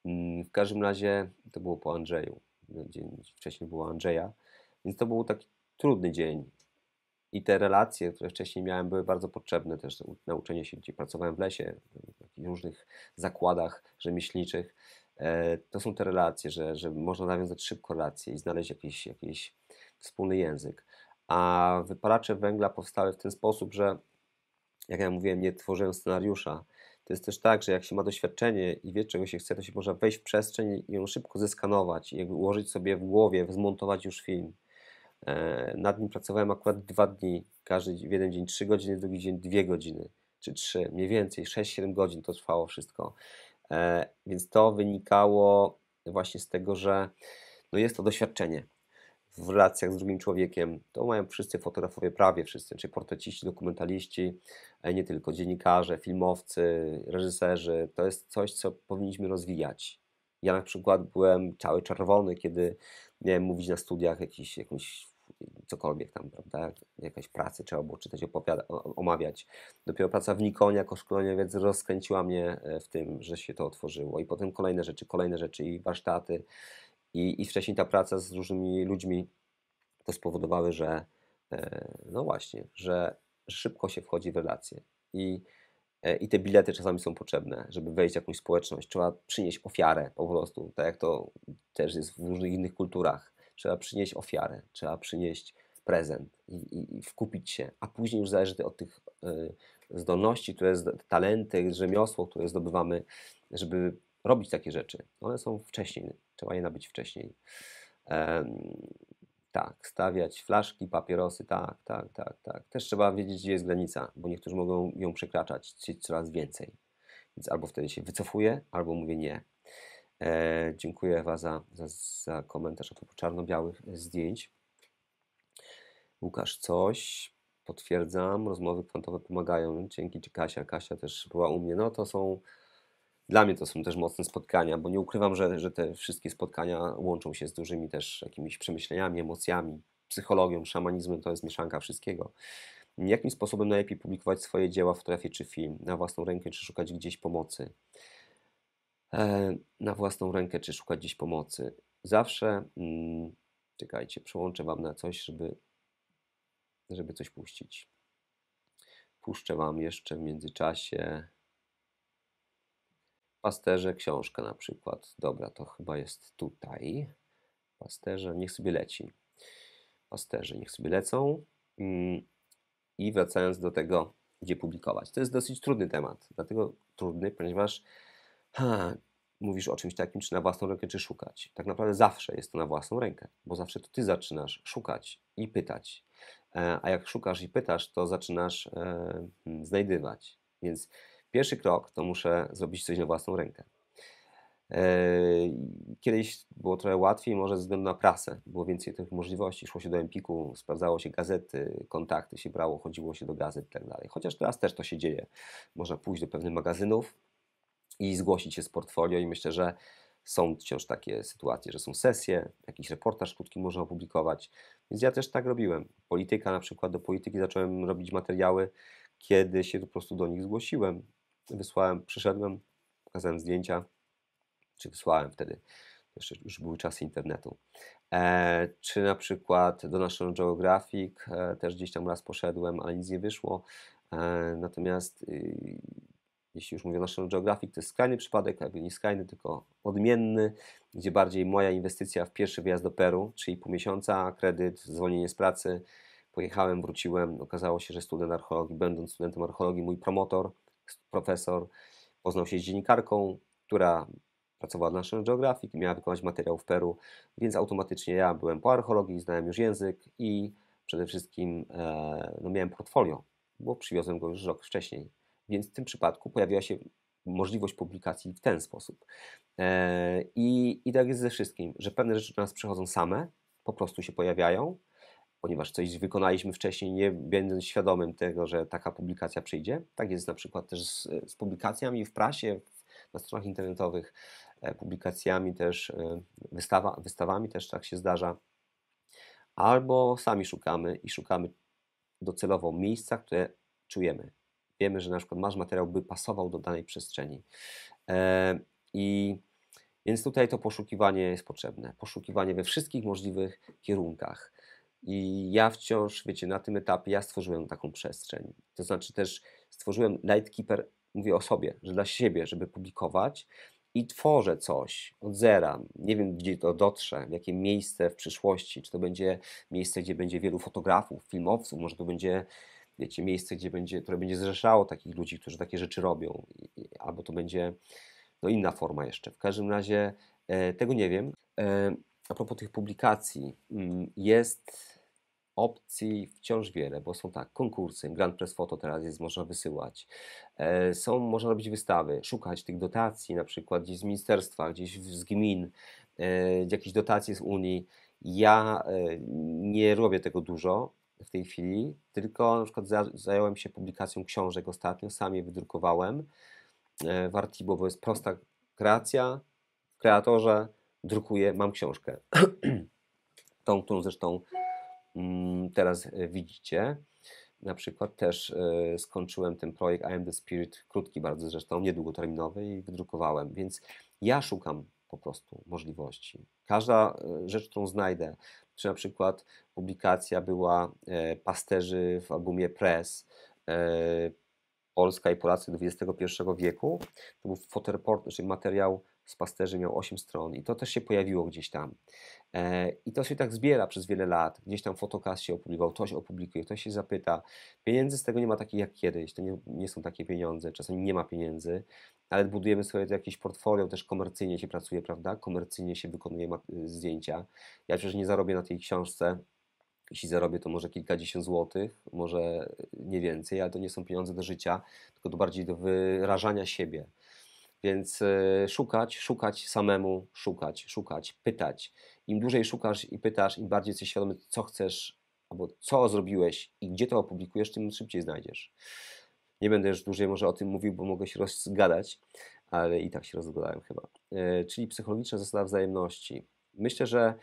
[SPEAKER 1] Mm, w każdym razie to było po Andrzeju. Dzień wcześniej było Andrzeja, więc to był taki trudny dzień i te relacje, które wcześniej miałem, były bardzo potrzebne też nauczenie się, gdzie pracowałem w lesie, w różnych zakładach rzemieślniczych. E, to są te relacje, że, że można nawiązać szybko relacje i znaleźć jakiś, jakiś wspólny język. A wypalacze węgla powstały w ten sposób, że jak ja mówiłem, nie tworzyłem scenariusza. To jest też tak, że jak się ma doświadczenie i wie, czego się chce, to się można wejść w przestrzeń i ją szybko zeskanować i jakby ułożyć sobie w głowie, zmontować już film. E, nad nim pracowałem akurat dwa dni, każdy w jeden dzień trzy godziny, drugi dzień dwie godziny, czy trzy, mniej więcej sześć siedem godzin to trwało wszystko. E, więc to wynikało właśnie z tego, że no jest to doświadczenie w relacjach z drugim człowiekiem. To mają wszyscy fotografowie, prawie wszyscy, czy portreciści, dokumentaliści, e, nie tylko dziennikarze, filmowcy, reżyserzy. To jest coś, co powinniśmy rozwijać. Ja na przykład byłem cały czerwony, kiedy miałem mówić na studiach jakiś, jakąś cokolwiek tam, prawda, jakaś pracy, trzeba było czytać, opowiada, omawiać. Dopiero praca w Nikonie jako szkoleniowiec rozkręciła mnie e, w tym, że się to otworzyło i potem kolejne rzeczy, kolejne rzeczy i warsztaty i, i wcześniej ta praca z różnymi ludźmi to spowodowały, że e, no właśnie, że szybko się wchodzi w relacje i e, i te bilety czasami są potrzebne, żeby wejść w jakąś społeczność. Trzeba przynieść ofiarę po prostu, tak jak to też jest w różnych innych kulturach trzeba przynieść ofiarę, trzeba przynieść prezent i, i, i wkupić się, a później już zależy od tych e, zdolności, które talenty, rzemiosło, które zdobywamy, żeby robić takie rzeczy. One są wcześniej, trzeba je nabyć wcześniej. Um, tak, stawiać flaszki, papierosy, tak, tak, tak, tak. Też trzeba wiedzieć, gdzie jest granica, bo niektórzy mogą ją przekraczać, chcieć coraz więcej. Więc albo wtedy się wycofuję, albo mówię nie. E, dziękuję Ewa za, za, za komentarz a propos czarno-białych zdjęć. Łukasz, coś potwierdzam, rozmowy kwantowe pomagają. Dzięki Ci Kasia. Kasia też była u mnie. No to są, dla mnie to są też mocne spotkania, bo nie ukrywam, że, że te wszystkie spotkania łączą się z dużymi też jakimiś przemyśleniami, emocjami, psychologią, szamanizmem. To jest mieszanka wszystkiego. Jakim sposobem najlepiej publikować swoje dzieła, w fotografie czy film? Na własną rękę, czy szukać gdzieś pomocy? E, na własną rękę, czy szukać gdzieś pomocy. Zawsze, mm, czekajcie, przełączę Wam na coś, żeby, żeby coś puścić. Puszczę Wam jeszcze w międzyczasie pasterze książka na przykład. Dobra, to chyba jest tutaj. Pasterze, niech sobie leci. Pasterze, niech sobie lecą. Mm, I wracając do tego, gdzie publikować. To jest dosyć trudny temat. Dlatego trudny, ponieważ ha, tak, mówisz o czymś takim, czy na własną rękę, czy szukać. Tak naprawdę zawsze jest to na własną rękę, bo zawsze to ty zaczynasz szukać i pytać. E, a jak szukasz i pytasz, to zaczynasz e, hmm, znajdywać. Więc pierwszy krok to muszę zrobić coś na własną rękę. E, kiedyś było trochę łatwiej, może ze względu na prasę. Było więcej tych możliwości. Szło się do Empiku, sprawdzało się gazety, kontakty się brało, chodziło się do gazet i tak dalej. Chociaż teraz też to się dzieje. Można pójść do pewnych magazynów, i zgłosić się z portfolio i myślę, że są wciąż takie sytuacje, że są sesje, jakiś reportaż krótki można opublikować. Więc ja też tak robiłem. Polityka na przykład, do polityki zacząłem robić materiały, kiedy się po prostu do nich zgłosiłem. Wysłałem, przyszedłem, pokazałem zdjęcia, czy wysłałem wtedy. Jeszcze już były czasy internetu. E, czy na przykład do National Geographic e, też gdzieś tam raz poszedłem, ale nic nie wyszło. E, natomiast y, jeśli już mówię o naszym Geographic, to jest skrajny przypadek, jakby nie skrajny, tylko odmienny, gdzie bardziej moja inwestycja w pierwszy wyjazd do Peru, czyli pół miesiąca, kredyt, zwolnienie z pracy, pojechałem, wróciłem, okazało się, że student archeologii, będąc studentem archeologii, mój promotor, profesor, poznał się z dziennikarką, która pracowała na National Geographic, miała wykonać materiał w Peru, więc automatycznie ja byłem po archeologii, znałem już język i przede wszystkim e, no, miałem portfolio, bo przywiozłem go już rok wcześniej. Więc w tym przypadku pojawiła się możliwość publikacji w ten sposób. E, I, I tak jest ze wszystkim, że pewne rzeczy do nas przychodzą same, po prostu się pojawiają, ponieważ coś wykonaliśmy wcześniej, nie będąc świadomym tego, że taka publikacja przyjdzie. Tak jest na przykład też z, z publikacjami w prasie, na stronach internetowych, e, publikacjami też, e, wystawa, wystawami też tak się zdarza. Albo sami szukamy i szukamy docelowo miejsca, które czujemy, wiemy, że na przykład nasz materiał by pasował do danej przestrzeni. E, I więc tutaj to poszukiwanie jest potrzebne. Poszukiwanie we wszystkich możliwych kierunkach. I ja wciąż, wiecie, na tym etapie ja stworzyłem taką przestrzeń. To znaczy też stworzyłem Lightkeeper, mówię o sobie, że dla siebie, żeby publikować i tworzę coś od zera. Nie wiem, gdzie to dotrze, w jakie miejsce w przyszłości. Czy to będzie miejsce, gdzie będzie wielu fotografów, filmowców, może to będzie wiecie, miejsce, gdzie będzie, które będzie zrzeszało takich ludzi, którzy takie rzeczy robią, albo to będzie no, inna forma jeszcze. W każdym razie e, tego nie wiem. E, a propos tych publikacji, mm, jest opcji wciąż wiele, bo są tak, konkursy, Grand Press Photo teraz jest, można wysyłać, e, są, można robić wystawy, szukać tych dotacji, na przykład gdzieś z ministerstwa, gdzieś z gmin, e, jakieś dotacje z Unii. Ja e, nie robię tego dużo, w tej chwili, tylko na przykład zająłem się publikacją książek ostatnio, sam je wydrukowałem e, w Artibo, bo jest prosta kreacja, w kreatorze drukuję, mam książkę. Tą, którą zresztą mm, teraz e, widzicie. Na przykład też e, skończyłem ten projekt I Am The Spirit, krótki bardzo zresztą, niedługoterminowy i wydrukowałem, więc ja szukam po prostu możliwości. Każda rzecz, którą znajdę, czy na przykład publikacja była e, pasterzy w albumie Press e, Polska i Polacy XXI wieku. To był fotoreport, czyli materiał z pasterzy miał 8 stron i to też się pojawiło gdzieś tam. E, I to się tak zbiera przez wiele lat. Gdzieś tam fotokaz się opublikował, ktoś opublikuje, ktoś się zapyta. Pieniędzy z tego nie ma takich jak kiedyś. To nie, nie są takie pieniądze. Czasami nie ma pieniędzy, ale budujemy sobie jakiś jakieś portfolio, też komercyjnie się pracuje, prawda? Komercyjnie się wykonuje y, zdjęcia. Ja przecież nie zarobię na tej książce jeśli zarobię, to może kilkadziesiąt złotych, może y, nie więcej, ale to nie są pieniądze do życia, tylko to bardziej do wyrażania siebie. Więc e, szukać, szukać samemu, szukać, szukać, pytać. Im dłużej szukasz i pytasz, im bardziej jesteś świadomy, co chcesz, albo co zrobiłeś i gdzie to opublikujesz, tym szybciej znajdziesz. Nie będę już dłużej może o tym mówił, bo mogę się rozgadać, ale i tak się rozgadałem chyba. E, czyli psychologiczna zasada wzajemności. Myślę, że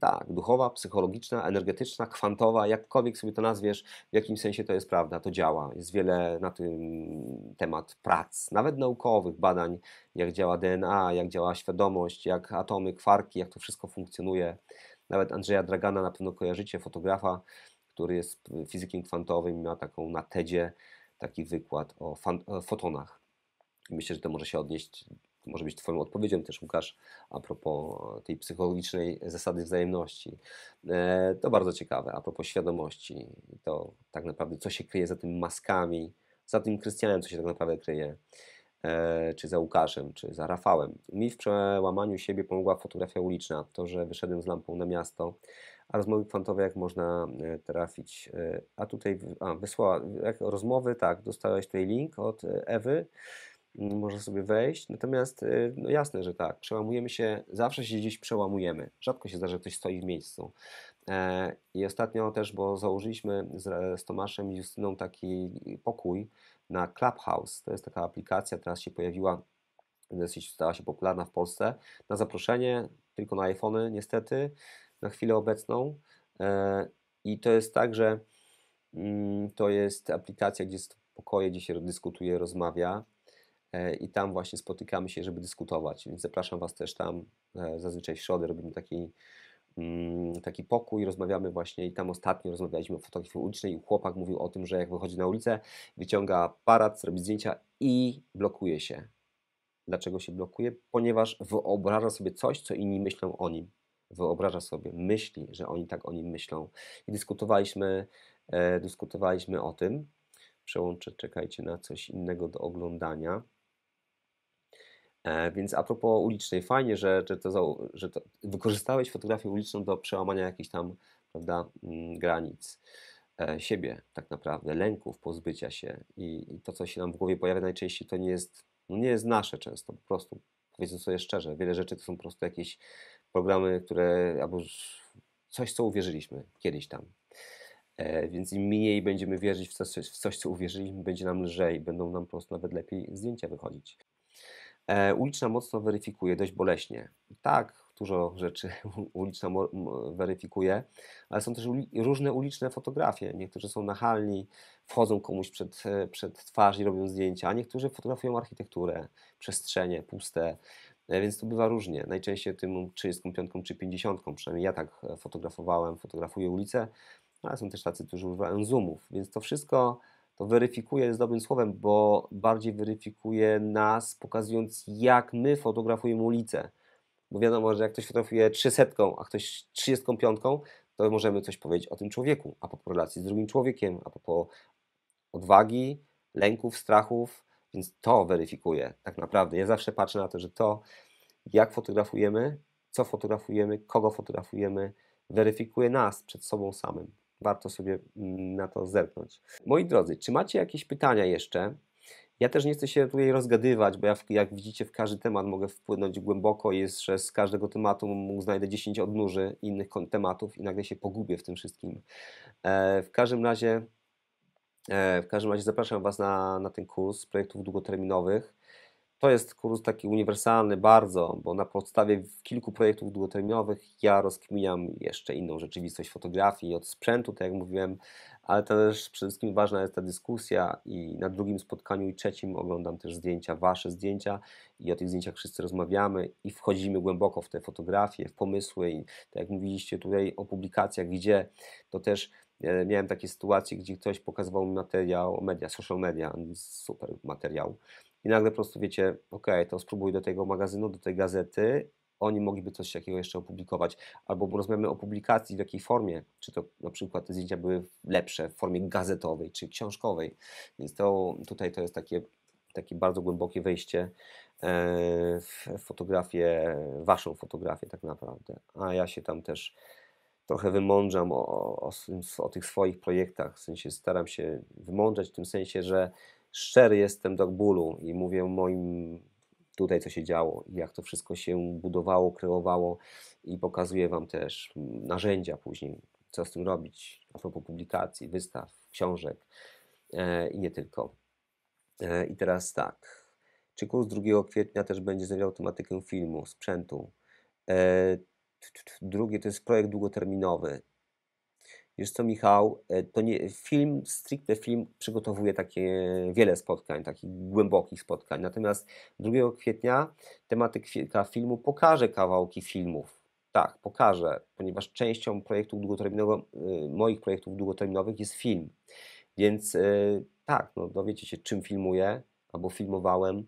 [SPEAKER 1] tak, duchowa, psychologiczna, energetyczna, kwantowa, jakkolwiek sobie to nazwiesz, w jakim sensie to jest prawda, to działa. Jest wiele na ten temat prac, nawet naukowych, badań, jak działa DNA, jak działa świadomość, jak atomy, kwarki, jak to wszystko funkcjonuje. Nawet Andrzeja Dragana na pewno kojarzycie, fotografa, który jest fizykiem kwantowym, miał taką na TEDzie taki wykład o, o fotonach. Myślę, że to może się odnieść to może być Twoją odpowiedzią też, Łukasz, a propos tej psychologicznej zasady wzajemności. E, to bardzo ciekawe, a propos świadomości, to tak naprawdę co się kryje za tymi maskami, za tym Krystianem, co się tak naprawdę kryje, e, czy za Łukaszem, czy za Rafałem. Mi w przełamaniu siebie pomogła fotografia uliczna, to, że wyszedłem z lampą na miasto, a rozmowy kwantowe, jak można e, trafić. A tutaj a, wysłała, jak rozmowy, tak, dostałeś tutaj link od Ewy można sobie wejść. Natomiast y, no jasne, że tak, przełamujemy się, zawsze się gdzieś przełamujemy. Rzadko się zdarza, że ktoś stoi w miejscu. E, I ostatnio też, bo założyliśmy z, z Tomaszem i Justyną taki pokój na Clubhouse. To jest taka aplikacja, teraz się pojawiła, dosyć stała się popularna w Polsce, na zaproszenie, tylko na iPhony niestety, na chwilę obecną. E, I to jest tak, że mm, to jest aplikacja, gdzie jest pokoje, gdzie się dyskutuje, rozmawia E, i tam właśnie spotykamy się, żeby dyskutować. Więc zapraszam Was też tam. E, zazwyczaj w środę robimy taki, mm, taki pokój, rozmawiamy właśnie i tam ostatnio rozmawialiśmy o fotografii ulicznej i chłopak mówił o tym, że jak wychodzi na ulicę, wyciąga aparat, robi zdjęcia i blokuje się. Dlaczego się blokuje? Ponieważ wyobraża sobie coś, co inni myślą o nim. Wyobraża sobie, myśli, że oni tak o nim myślą. I dyskutowaliśmy, e, dyskutowaliśmy o tym. Przełączę, czekajcie na coś innego do oglądania. E, więc a propos ulicznej, fajnie, że, że, to, że to wykorzystałeś fotografię uliczną do przełamania jakichś tam prawda, mm, granic e, siebie tak naprawdę, lęków, pozbycia się I, i, to, co się nam w głowie pojawia najczęściej, to nie jest, no nie jest nasze często, po prostu. Powiedzmy sobie szczerze, wiele rzeczy to są po prostu jakieś programy, które albo coś, co uwierzyliśmy kiedyś tam. E, więc im mniej będziemy wierzyć w coś, w coś, co uwierzyliśmy, będzie nam lżej, będą nam po prostu nawet lepiej zdjęcia wychodzić. E, uliczna mocno weryfikuje, dość boleśnie. Tak, dużo rzeczy uliczna weryfikuje, ale są też różne uliczne fotografie. Niektórzy są nachalni, wchodzą komuś przed, e, przed twarz i robią zdjęcia, a niektórzy fotografują architekturę, przestrzenie puste, e, więc to bywa różnie. Najczęściej tym 35 czy 50, przynajmniej ja tak fotografowałem, fotografuję ulicę, ale są też tacy, którzy używają zoomów, więc to wszystko to weryfikuje jest dobrym słowem, bo bardziej weryfikuje nas, pokazując jak my fotografujemy ulicę. Bo wiadomo, że jak ktoś fotografuje 300, a ktoś 35, to możemy coś powiedzieć o tym człowieku, a po relacji z drugim człowiekiem, a po odwagi, lęków, strachów, więc to weryfikuje tak naprawdę. Ja zawsze patrzę na to, że to, jak fotografujemy, co fotografujemy, kogo fotografujemy, weryfikuje nas przed sobą samym warto sobie mm, na to zerknąć. Moi drodzy, czy macie jakieś pytania jeszcze? Ja też nie chcę się tutaj rozgadywać, bo ja, jak widzicie, w każdy temat mogę wpłynąć głęboko i jeszcze z każdego tematu znajdę 10 odnóży innych tematów i nagle się pogubię w tym wszystkim. E, w każdym razie e, w każdym razie zapraszam Was na, na ten kurs projektów długoterminowych. To jest kurs taki uniwersalny bardzo, bo na podstawie kilku projektów długoterminowych ja rozkminiam jeszcze inną rzeczywistość fotografii od sprzętu, tak jak mówiłem, ale też przede wszystkim ważna jest ta dyskusja i na drugim spotkaniu i trzecim oglądam też zdjęcia, wasze zdjęcia i o tych zdjęciach wszyscy rozmawiamy i wchodzimy głęboko w te fotografie, w pomysły i tak jak mówiliście tutaj o publikacjach, gdzie to też e, miałem takie sytuacje, gdzie ktoś pokazywał mi materiał o media, social media, no, super materiał, i nagle po prostu wiecie, ok, to spróbuj do tego magazynu, do tej gazety, oni mogliby coś takiego jeszcze opublikować. Albo rozmawiamy o publikacji, w jakiej formie, czy to na przykład te zdjęcia były lepsze w formie gazetowej czy książkowej. Więc to tutaj to jest takie, takie bardzo głębokie wejście e, w fotografię, waszą fotografię tak naprawdę. A ja się tam też trochę wymądrzam o, o, o, tych swoich projektach, w sensie staram się wymądrzać w tym sensie, że szczery jestem do bólu i mówię moim tutaj, co się działo, jak to wszystko się budowało, kreowało i pokazuję Wam też narzędzia później, co z tym robić a propos publikacji, wystaw, książek e, i nie tylko. E, I teraz tak. Czy kurs 2 kwietnia też będzie zawierał tematykę filmu, sprzętu? E, drugie to jest projekt długoterminowy. Wiesz co, Michał, e, to nie, film, stricte film przygotowuje takie wiele spotkań, takich głębokich spotkań. Natomiast 2 kwietnia tematyka filmu pokaże kawałki filmów. Tak, pokażę, ponieważ częścią projektu długoterminowego, e, moich projektów długoterminowych jest film. Więc e, tak, no, dowiecie się, czym filmuję albo filmowałem.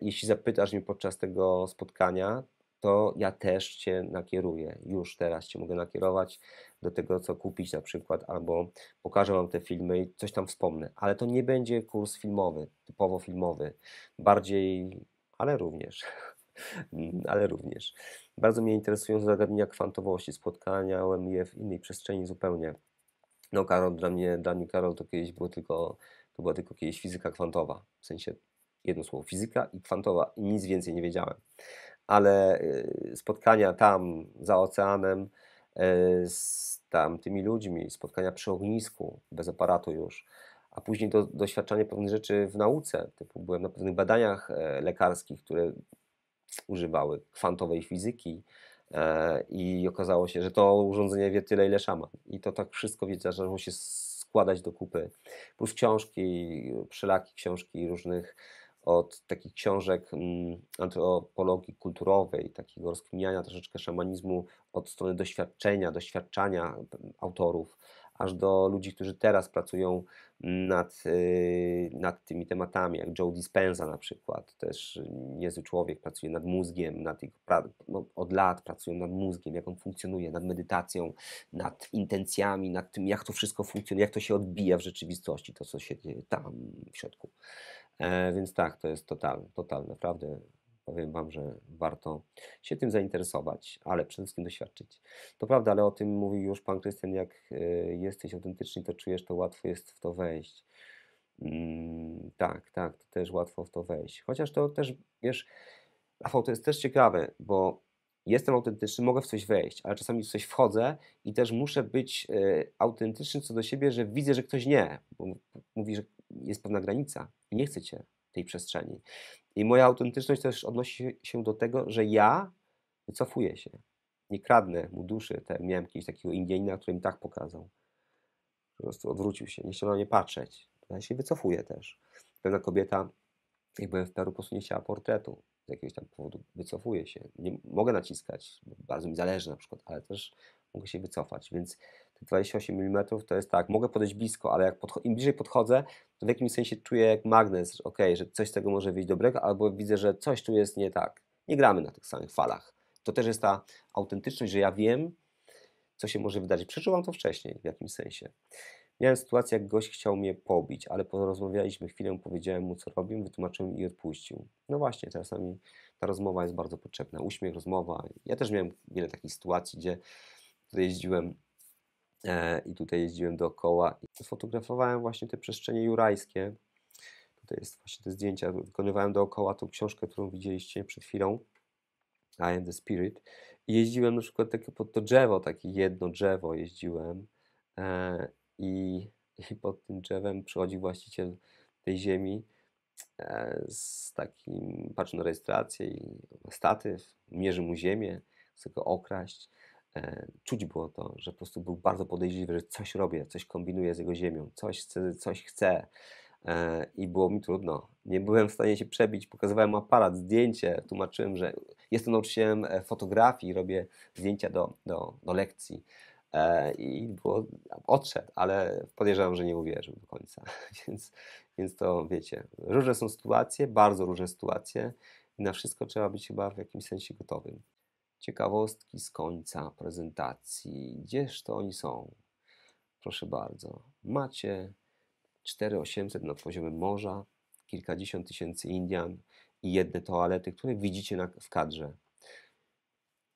[SPEAKER 1] Jeśli zapytasz mnie podczas tego spotkania, to ja też Cię nakieruję. Już teraz Cię mogę nakierować do tego, co kupić na przykład, albo pokażę Wam te filmy i coś tam wspomnę. Ale to nie będzie kurs filmowy, typowo filmowy. Bardziej, ale również ale również. Bardzo mnie interesują zagadnienia kwantowości, spotkaniałem je w innej przestrzeni zupełnie. No Karol, dla mnie, dla mnie Karol to kiedyś było tylko, to była tylko kiedyś fizyka kwantowa, w sensie jedno słowo, fizyka i kwantowa i nic więcej nie wiedziałem. Ale y, spotkania tam, za oceanem, E, z tamtymi ludźmi, spotkania przy ognisku, bez aparatu już, a później do, doświadczanie pewnych rzeczy w nauce, typu byłem na pewnych badaniach e, lekarskich, które używały kwantowej fizyki e, i okazało się, że to urządzenie wie tyle, ile szaman. I to tak wszystko, że zaczęło się składać do kupy. Plus książki, wszelakie książki różnych od takich książek mm, antropologii kulturowej, takiego rozkminiania troszeczkę szamanizmu od strony doświadczenia, doświadczania mm, autorów, aż do ludzi, którzy teraz pracują nad, y, nad tymi tematami, jak Joe Dispenza na przykład, też niezły człowiek, pracuje nad mózgiem, nad jego no, od lat pracują nad mózgiem, jak on funkcjonuje, nad medytacją, nad intencjami, nad tym, jak to wszystko funkcjonuje, jak to się odbija w rzeczywistości, to co się dzieje tam w środku. E, więc tak, to jest total, total, naprawdę powiem Wam, że warto się tym zainteresować, ale przede wszystkim doświadczyć. To prawda, ale o tym mówił już Pan Krystian, jak e, jesteś autentyczny, to czujesz, to łatwo jest w to wejść. Mm, tak, tak, to też łatwo w to wejść. Chociaż to też, wiesz, Rafał, to jest też ciekawe, bo jestem autentyczny, mogę w coś wejść, ale czasami w coś wchodzę i też muszę być e, autentyczny co do siebie, że widzę, że ktoś nie. Bo mówi, że jest pewna granica i nie chcecie tej przestrzeni. I moja autentyczność też odnosi się do tego, że ja wycofuję się. Nie kradnę mu duszy. Te, miałem kiedyś takiego Indianina, który mi tak pokazał. Po prostu odwrócił się, nie chciał na mnie patrzeć. Ja się wycofuję też. Pewna kobieta, jak byłem w Peru, po prostu nie chciała portretu. Z jakiegoś tam powodu wycofuję się. Nie mogę naciskać, bardzo mi zależy na przykład, ale też mogę się wycofać, więc 28 mm to jest tak, mogę podejść blisko, ale jak im bliżej podchodzę, to w jakimś sensie czuję jak magnes, ok, że coś z tego może wyjść dobrego, albo widzę, że coś tu jest nie tak. Nie gramy na tych samych falach. To też jest ta autentyczność, że ja wiem, co się może wydarzyć. Przeżyłam to wcześniej w jakimś sensie. Miałem sytuację, jak gość chciał mnie pobić, ale porozmawialiśmy chwilę, powiedziałem mu, co robię, wytłumaczyłem i odpuścił. No właśnie, czasami ta rozmowa jest bardzo potrzebna. Uśmiech, rozmowa. Ja też miałem wiele takich sytuacji, gdzie jeździłem E, i tutaj jeździłem dookoła i fotografowałem właśnie te przestrzenie jurajskie. Tutaj jest właśnie te zdjęcia, wykonywałem dookoła tą książkę, którą widzieliście przed chwilą, I am the spirit. I jeździłem na przykład takie pod to drzewo, takie jedno drzewo jeździłem e, i, i pod tym drzewem przychodzi właściciel tej ziemi e, z takim, patrzy na rejestrację i statyw, mierzy mu ziemię, chce go okraść E, czuć było to, że po prostu był bardzo podejrzliwy, że coś robię, coś kombinuję z jego ziemią, coś, coś chcę e, i było mi trudno. Nie byłem w stanie się przebić, pokazywałem aparat, zdjęcie, tłumaczyłem, że jestem nauczycielem e, fotografii, robię zdjęcia do, do, do lekcji i było, odszedł, ale podejrzewam, że nie uwierzył do końca. Więc, więc to wiecie, różne są sytuacje, bardzo różne sytuacje i na wszystko trzeba być chyba w jakimś sensie gotowym ciekawostki z końca prezentacji. Gdzież to oni są? Proszę bardzo. Macie 4800 nad poziomem morza, kilkadziesiąt tysięcy Indian i jedne toalety, które widzicie na, w kadrze.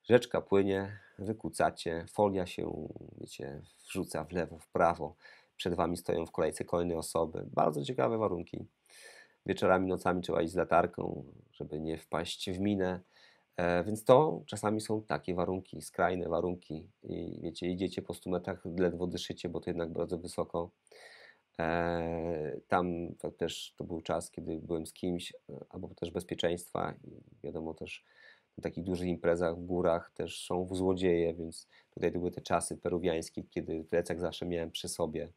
[SPEAKER 1] Rzeczka płynie, wykucacie, folia się wiecie, wrzuca w lewo, w prawo. Przed wami stoją w kolejce kolejne osoby. Bardzo ciekawe warunki. Wieczorami, nocami trzeba iść z latarką, żeby nie wpaść w minę. E, więc to czasami są takie warunki, skrajne warunki. I wiecie, idziecie po 100 metrach, ledwo dyszycie, bo to jednak bardzo wysoko. E, tam też to był czas, kiedy byłem z kimś, e, albo też bezpieczeństwa. wiadomo też na takich dużych imprezach w górach też są w złodzieje, więc tutaj to były te czasy peruwiańskie, kiedy plecak zawsze miałem przy sobie.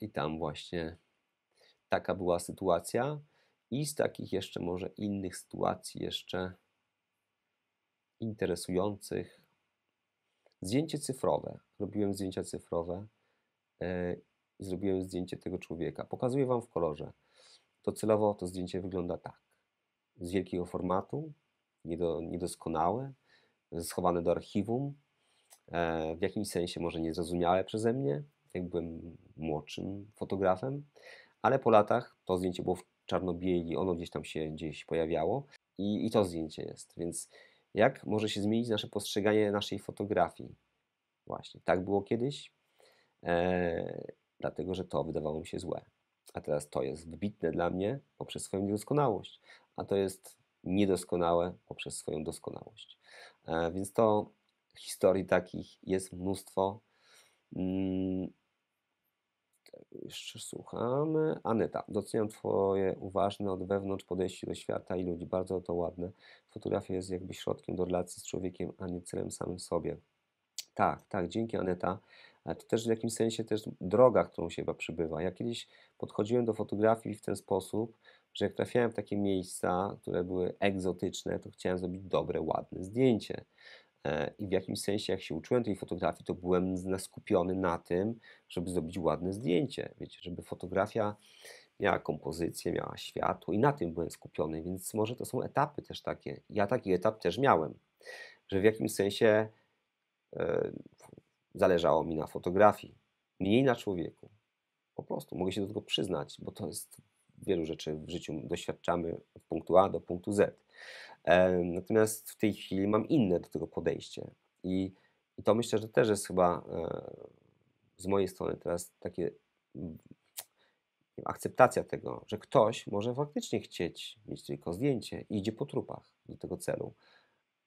[SPEAKER 1] I tam właśnie taka była sytuacja. I z takich jeszcze może innych sytuacji, jeszcze interesujących. Zdjęcie cyfrowe. Robiłem zdjęcia cyfrowe e, i zrobiłem zdjęcie tego człowieka. Pokazuję Wam w kolorze. To celowo to zdjęcie wygląda tak. Z wielkiego formatu, niedoskonałe, schowane do archiwum, e, w jakimś sensie może niezrozumiałe przeze mnie, jak byłem młodszym fotografem, ale po latach to zdjęcie było w czarno-bieli, ono gdzieś tam się gdzieś pojawiało i, i to zdjęcie jest. Więc jak może się zmienić nasze postrzeganie naszej fotografii? Właśnie, tak było kiedyś, e, dlatego że to wydawało mi się złe. A teraz to jest wybitne dla mnie poprzez swoją niedoskonałość, a to jest niedoskonałe poprzez swoją doskonałość. E, więc to historii takich jest mnóstwo. Mm, jeszcze słuchamy. Aneta, doceniam Twoje uważne od wewnątrz podejście do świata i ludzi. Bardzo to ładne. Fotografia jest jakby środkiem do relacji z człowiekiem, a nie celem samym sobie. Tak, tak, dzięki Aneta. Ale to też w jakimś sensie też droga, którą się chyba przybywa. Ja kiedyś podchodziłem do fotografii w ten sposób, że jak trafiałem w takie miejsca, które były egzotyczne, to chciałem zrobić dobre, ładne zdjęcie. E, I w jakimś sensie, jak się uczyłem tej fotografii, to byłem skupiony na tym, żeby zrobić ładne zdjęcie. Wiecie, żeby fotografia miała kompozycję, miała światło i na tym byłem skupiony, więc może to są etapy też takie. Ja taki etap też miałem, że w jakimś sensie e, zależało mi na fotografii, mniej na człowieku. Po prostu mogę się do tego przyznać, bo to jest wielu rzeczy w życiu doświadczamy od punktu A do punktu Z. Natomiast w tej chwili mam inne do tego podejście i, i to myślę, że też jest chyba e, z mojej strony teraz takie akceptacja tego, że ktoś może faktycznie chcieć mieć tylko zdjęcie i idzie po trupach do tego celu.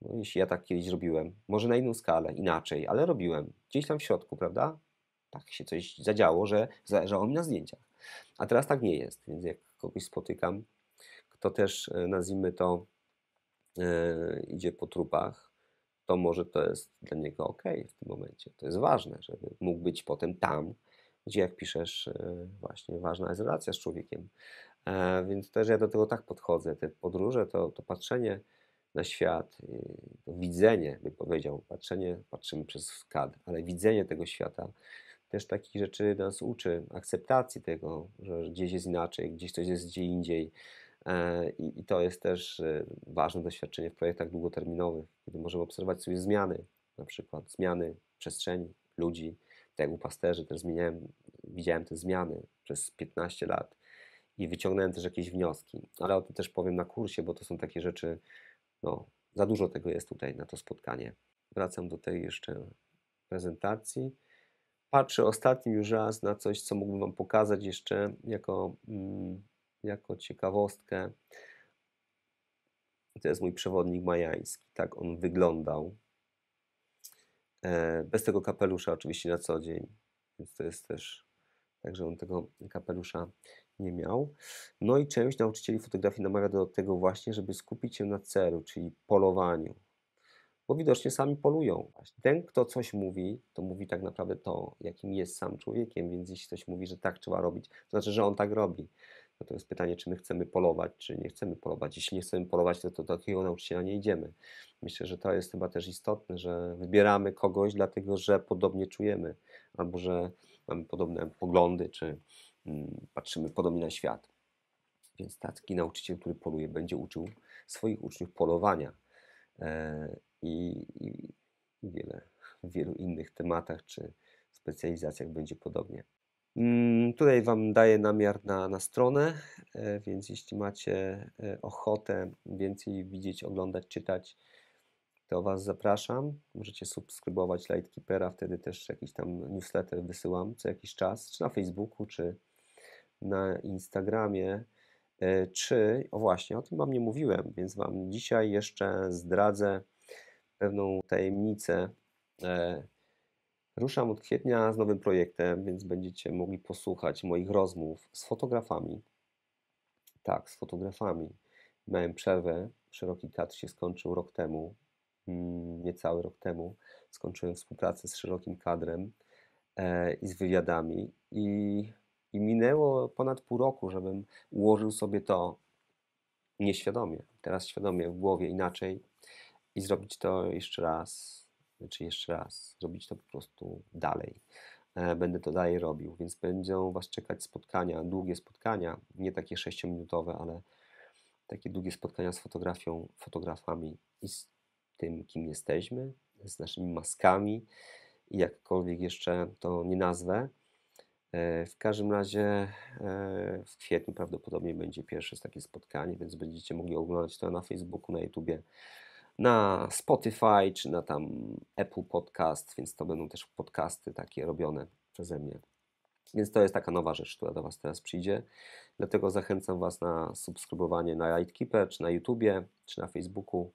[SPEAKER 1] No, jeśli ja tak kiedyś robiłem, może na inną skalę, inaczej, ale robiłem. Gdzieś tam w środku, prawda? Tak się coś zadziało, że zależało mi na zdjęciach. A teraz tak nie jest, więc jak kogoś spotykam, kto też, e, nazwijmy to, Y, idzie po trupach, to może to jest dla niego ok w tym momencie. To jest ważne, żeby mógł być potem tam, gdzie jak piszesz, y, właśnie ważna jest relacja z człowiekiem. E, więc też ja do tego tak podchodzę. Te podróże, to, to patrzenie na świat, y, to widzenie, bym powiedział, patrzenie, patrzymy przez kadr, ale widzenie tego świata też takich rzeczy nas uczy, akceptacji tego, że gdzieś jest inaczej, gdzieś coś jest gdzie indziej. E, I, to jest też e, ważne doświadczenie w projektach długoterminowych, kiedy możemy obserwować sobie zmiany, na przykład zmiany przestrzeni, ludzi. Tak jak u pasterzy też zmieniałem, widziałem te zmiany przez 15 lat i wyciągnąłem też jakieś wnioski. Ale o tym też powiem na kursie, bo to są takie rzeczy, no, za dużo tego jest tutaj na to spotkanie. Wracam do tej jeszcze prezentacji. Patrzę ostatnim już raz na coś, co mógłbym Wam pokazać jeszcze jako. Mm, jako ciekawostkę. To jest mój przewodnik majański. Tak on wyglądał. E, bez tego kapelusza, oczywiście, na co dzień. Więc to jest też Także on tego kapelusza nie miał. No i część nauczycieli fotografii namawia do tego właśnie, żeby skupić się na celu, czyli polowaniu. Bo widocznie sami polują. Ten, kto coś mówi, to mówi tak naprawdę to, jakim jest sam człowiekiem. Więc jeśli ktoś mówi, że tak trzeba robić, to znaczy, że on tak robi. No to jest pytanie, czy my chcemy polować, czy nie chcemy polować. Jeśli nie chcemy polować, to, to do takiego nauczyciela nie idziemy. Myślę, że to jest chyba też istotne, że wybieramy kogoś, dlatego że podobnie czujemy, albo że mamy podobne poglądy, czy mm, patrzymy podobnie na świat. Więc taki nauczyciel, który poluje, będzie uczył swoich uczniów polowania e, i, i wiele, w wielu innych tematach czy specjalizacjach będzie podobnie. Mm, tutaj Wam daję namiar na, na stronę, e, więc jeśli macie e, ochotę więcej widzieć, oglądać, czytać, to Was zapraszam. Możecie subskrybować Lightkeepera, wtedy też jakiś tam newsletter wysyłam co jakiś czas, czy na Facebooku, czy na Instagramie, e, czy, o właśnie, o tym Wam nie mówiłem, więc Wam dzisiaj jeszcze zdradzę pewną tajemnicę Ruszam od kwietnia z nowym projektem, więc będziecie mogli posłuchać moich rozmów z fotografami. Tak, z fotografami. Miałem przerwę. Szeroki kadr się skończył rok temu, mm, niecały rok temu. Skończyłem współpracę z szerokim kadrem e, i z wywiadami. I, I minęło ponad pół roku, żebym ułożył sobie to nieświadomie, teraz świadomie w głowie inaczej i zrobić to jeszcze raz czy jeszcze raz, robić to po prostu dalej. E, będę to dalej robił, więc będą Was czekać spotkania, długie spotkania, nie takie sześciominutowe, ale takie długie spotkania z fotografią, fotografami i z tym, kim jesteśmy, z naszymi maskami i jakkolwiek jeszcze to nie nazwę. E, w każdym razie e, w kwietniu prawdopodobnie będzie pierwsze takie spotkanie, więc będziecie mogli oglądać to na Facebooku, na YouTubie na Spotify czy na tam Apple Podcast, więc to będą też podcasty takie robione przeze mnie. Więc to jest taka nowa rzecz, która do Was teraz przyjdzie. Dlatego zachęcam Was na subskrybowanie na Lightkeeper, czy na YouTubie, czy na Facebooku.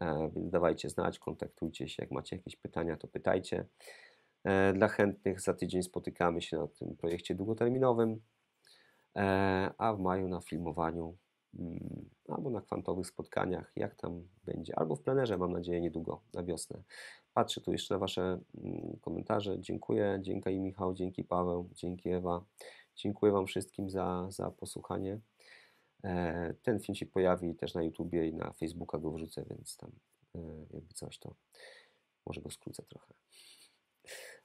[SPEAKER 1] E, więc dawajcie znać, kontaktujcie się. Jak macie jakieś pytania, to pytajcie. E, dla chętnych za tydzień spotykamy się na tym projekcie długoterminowym, e, a w maju na filmowaniu Mm, albo na kwantowych spotkaniach, jak tam będzie, albo w plenerze, mam nadzieję, niedługo na wiosnę. Patrzę tu jeszcze na Wasze mm, komentarze. Dziękuję, dzięki Michał, dzięki Paweł, dzięki Ewa. Dziękuję Wam wszystkim za, za posłuchanie. E, ten film się pojawi też na YouTubie i na Facebooka go wrzucę, więc tam e, jakby coś to może go skrócę trochę.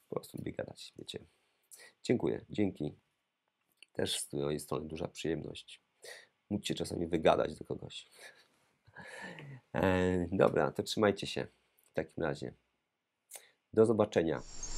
[SPEAKER 1] Po prostu lubię gadać, wiecie. Dziękuję, dzięki. Też z mojej strony duża przyjemność móc czasami wygadać do kogoś. E, dobra, to trzymajcie się w takim razie. Do zobaczenia.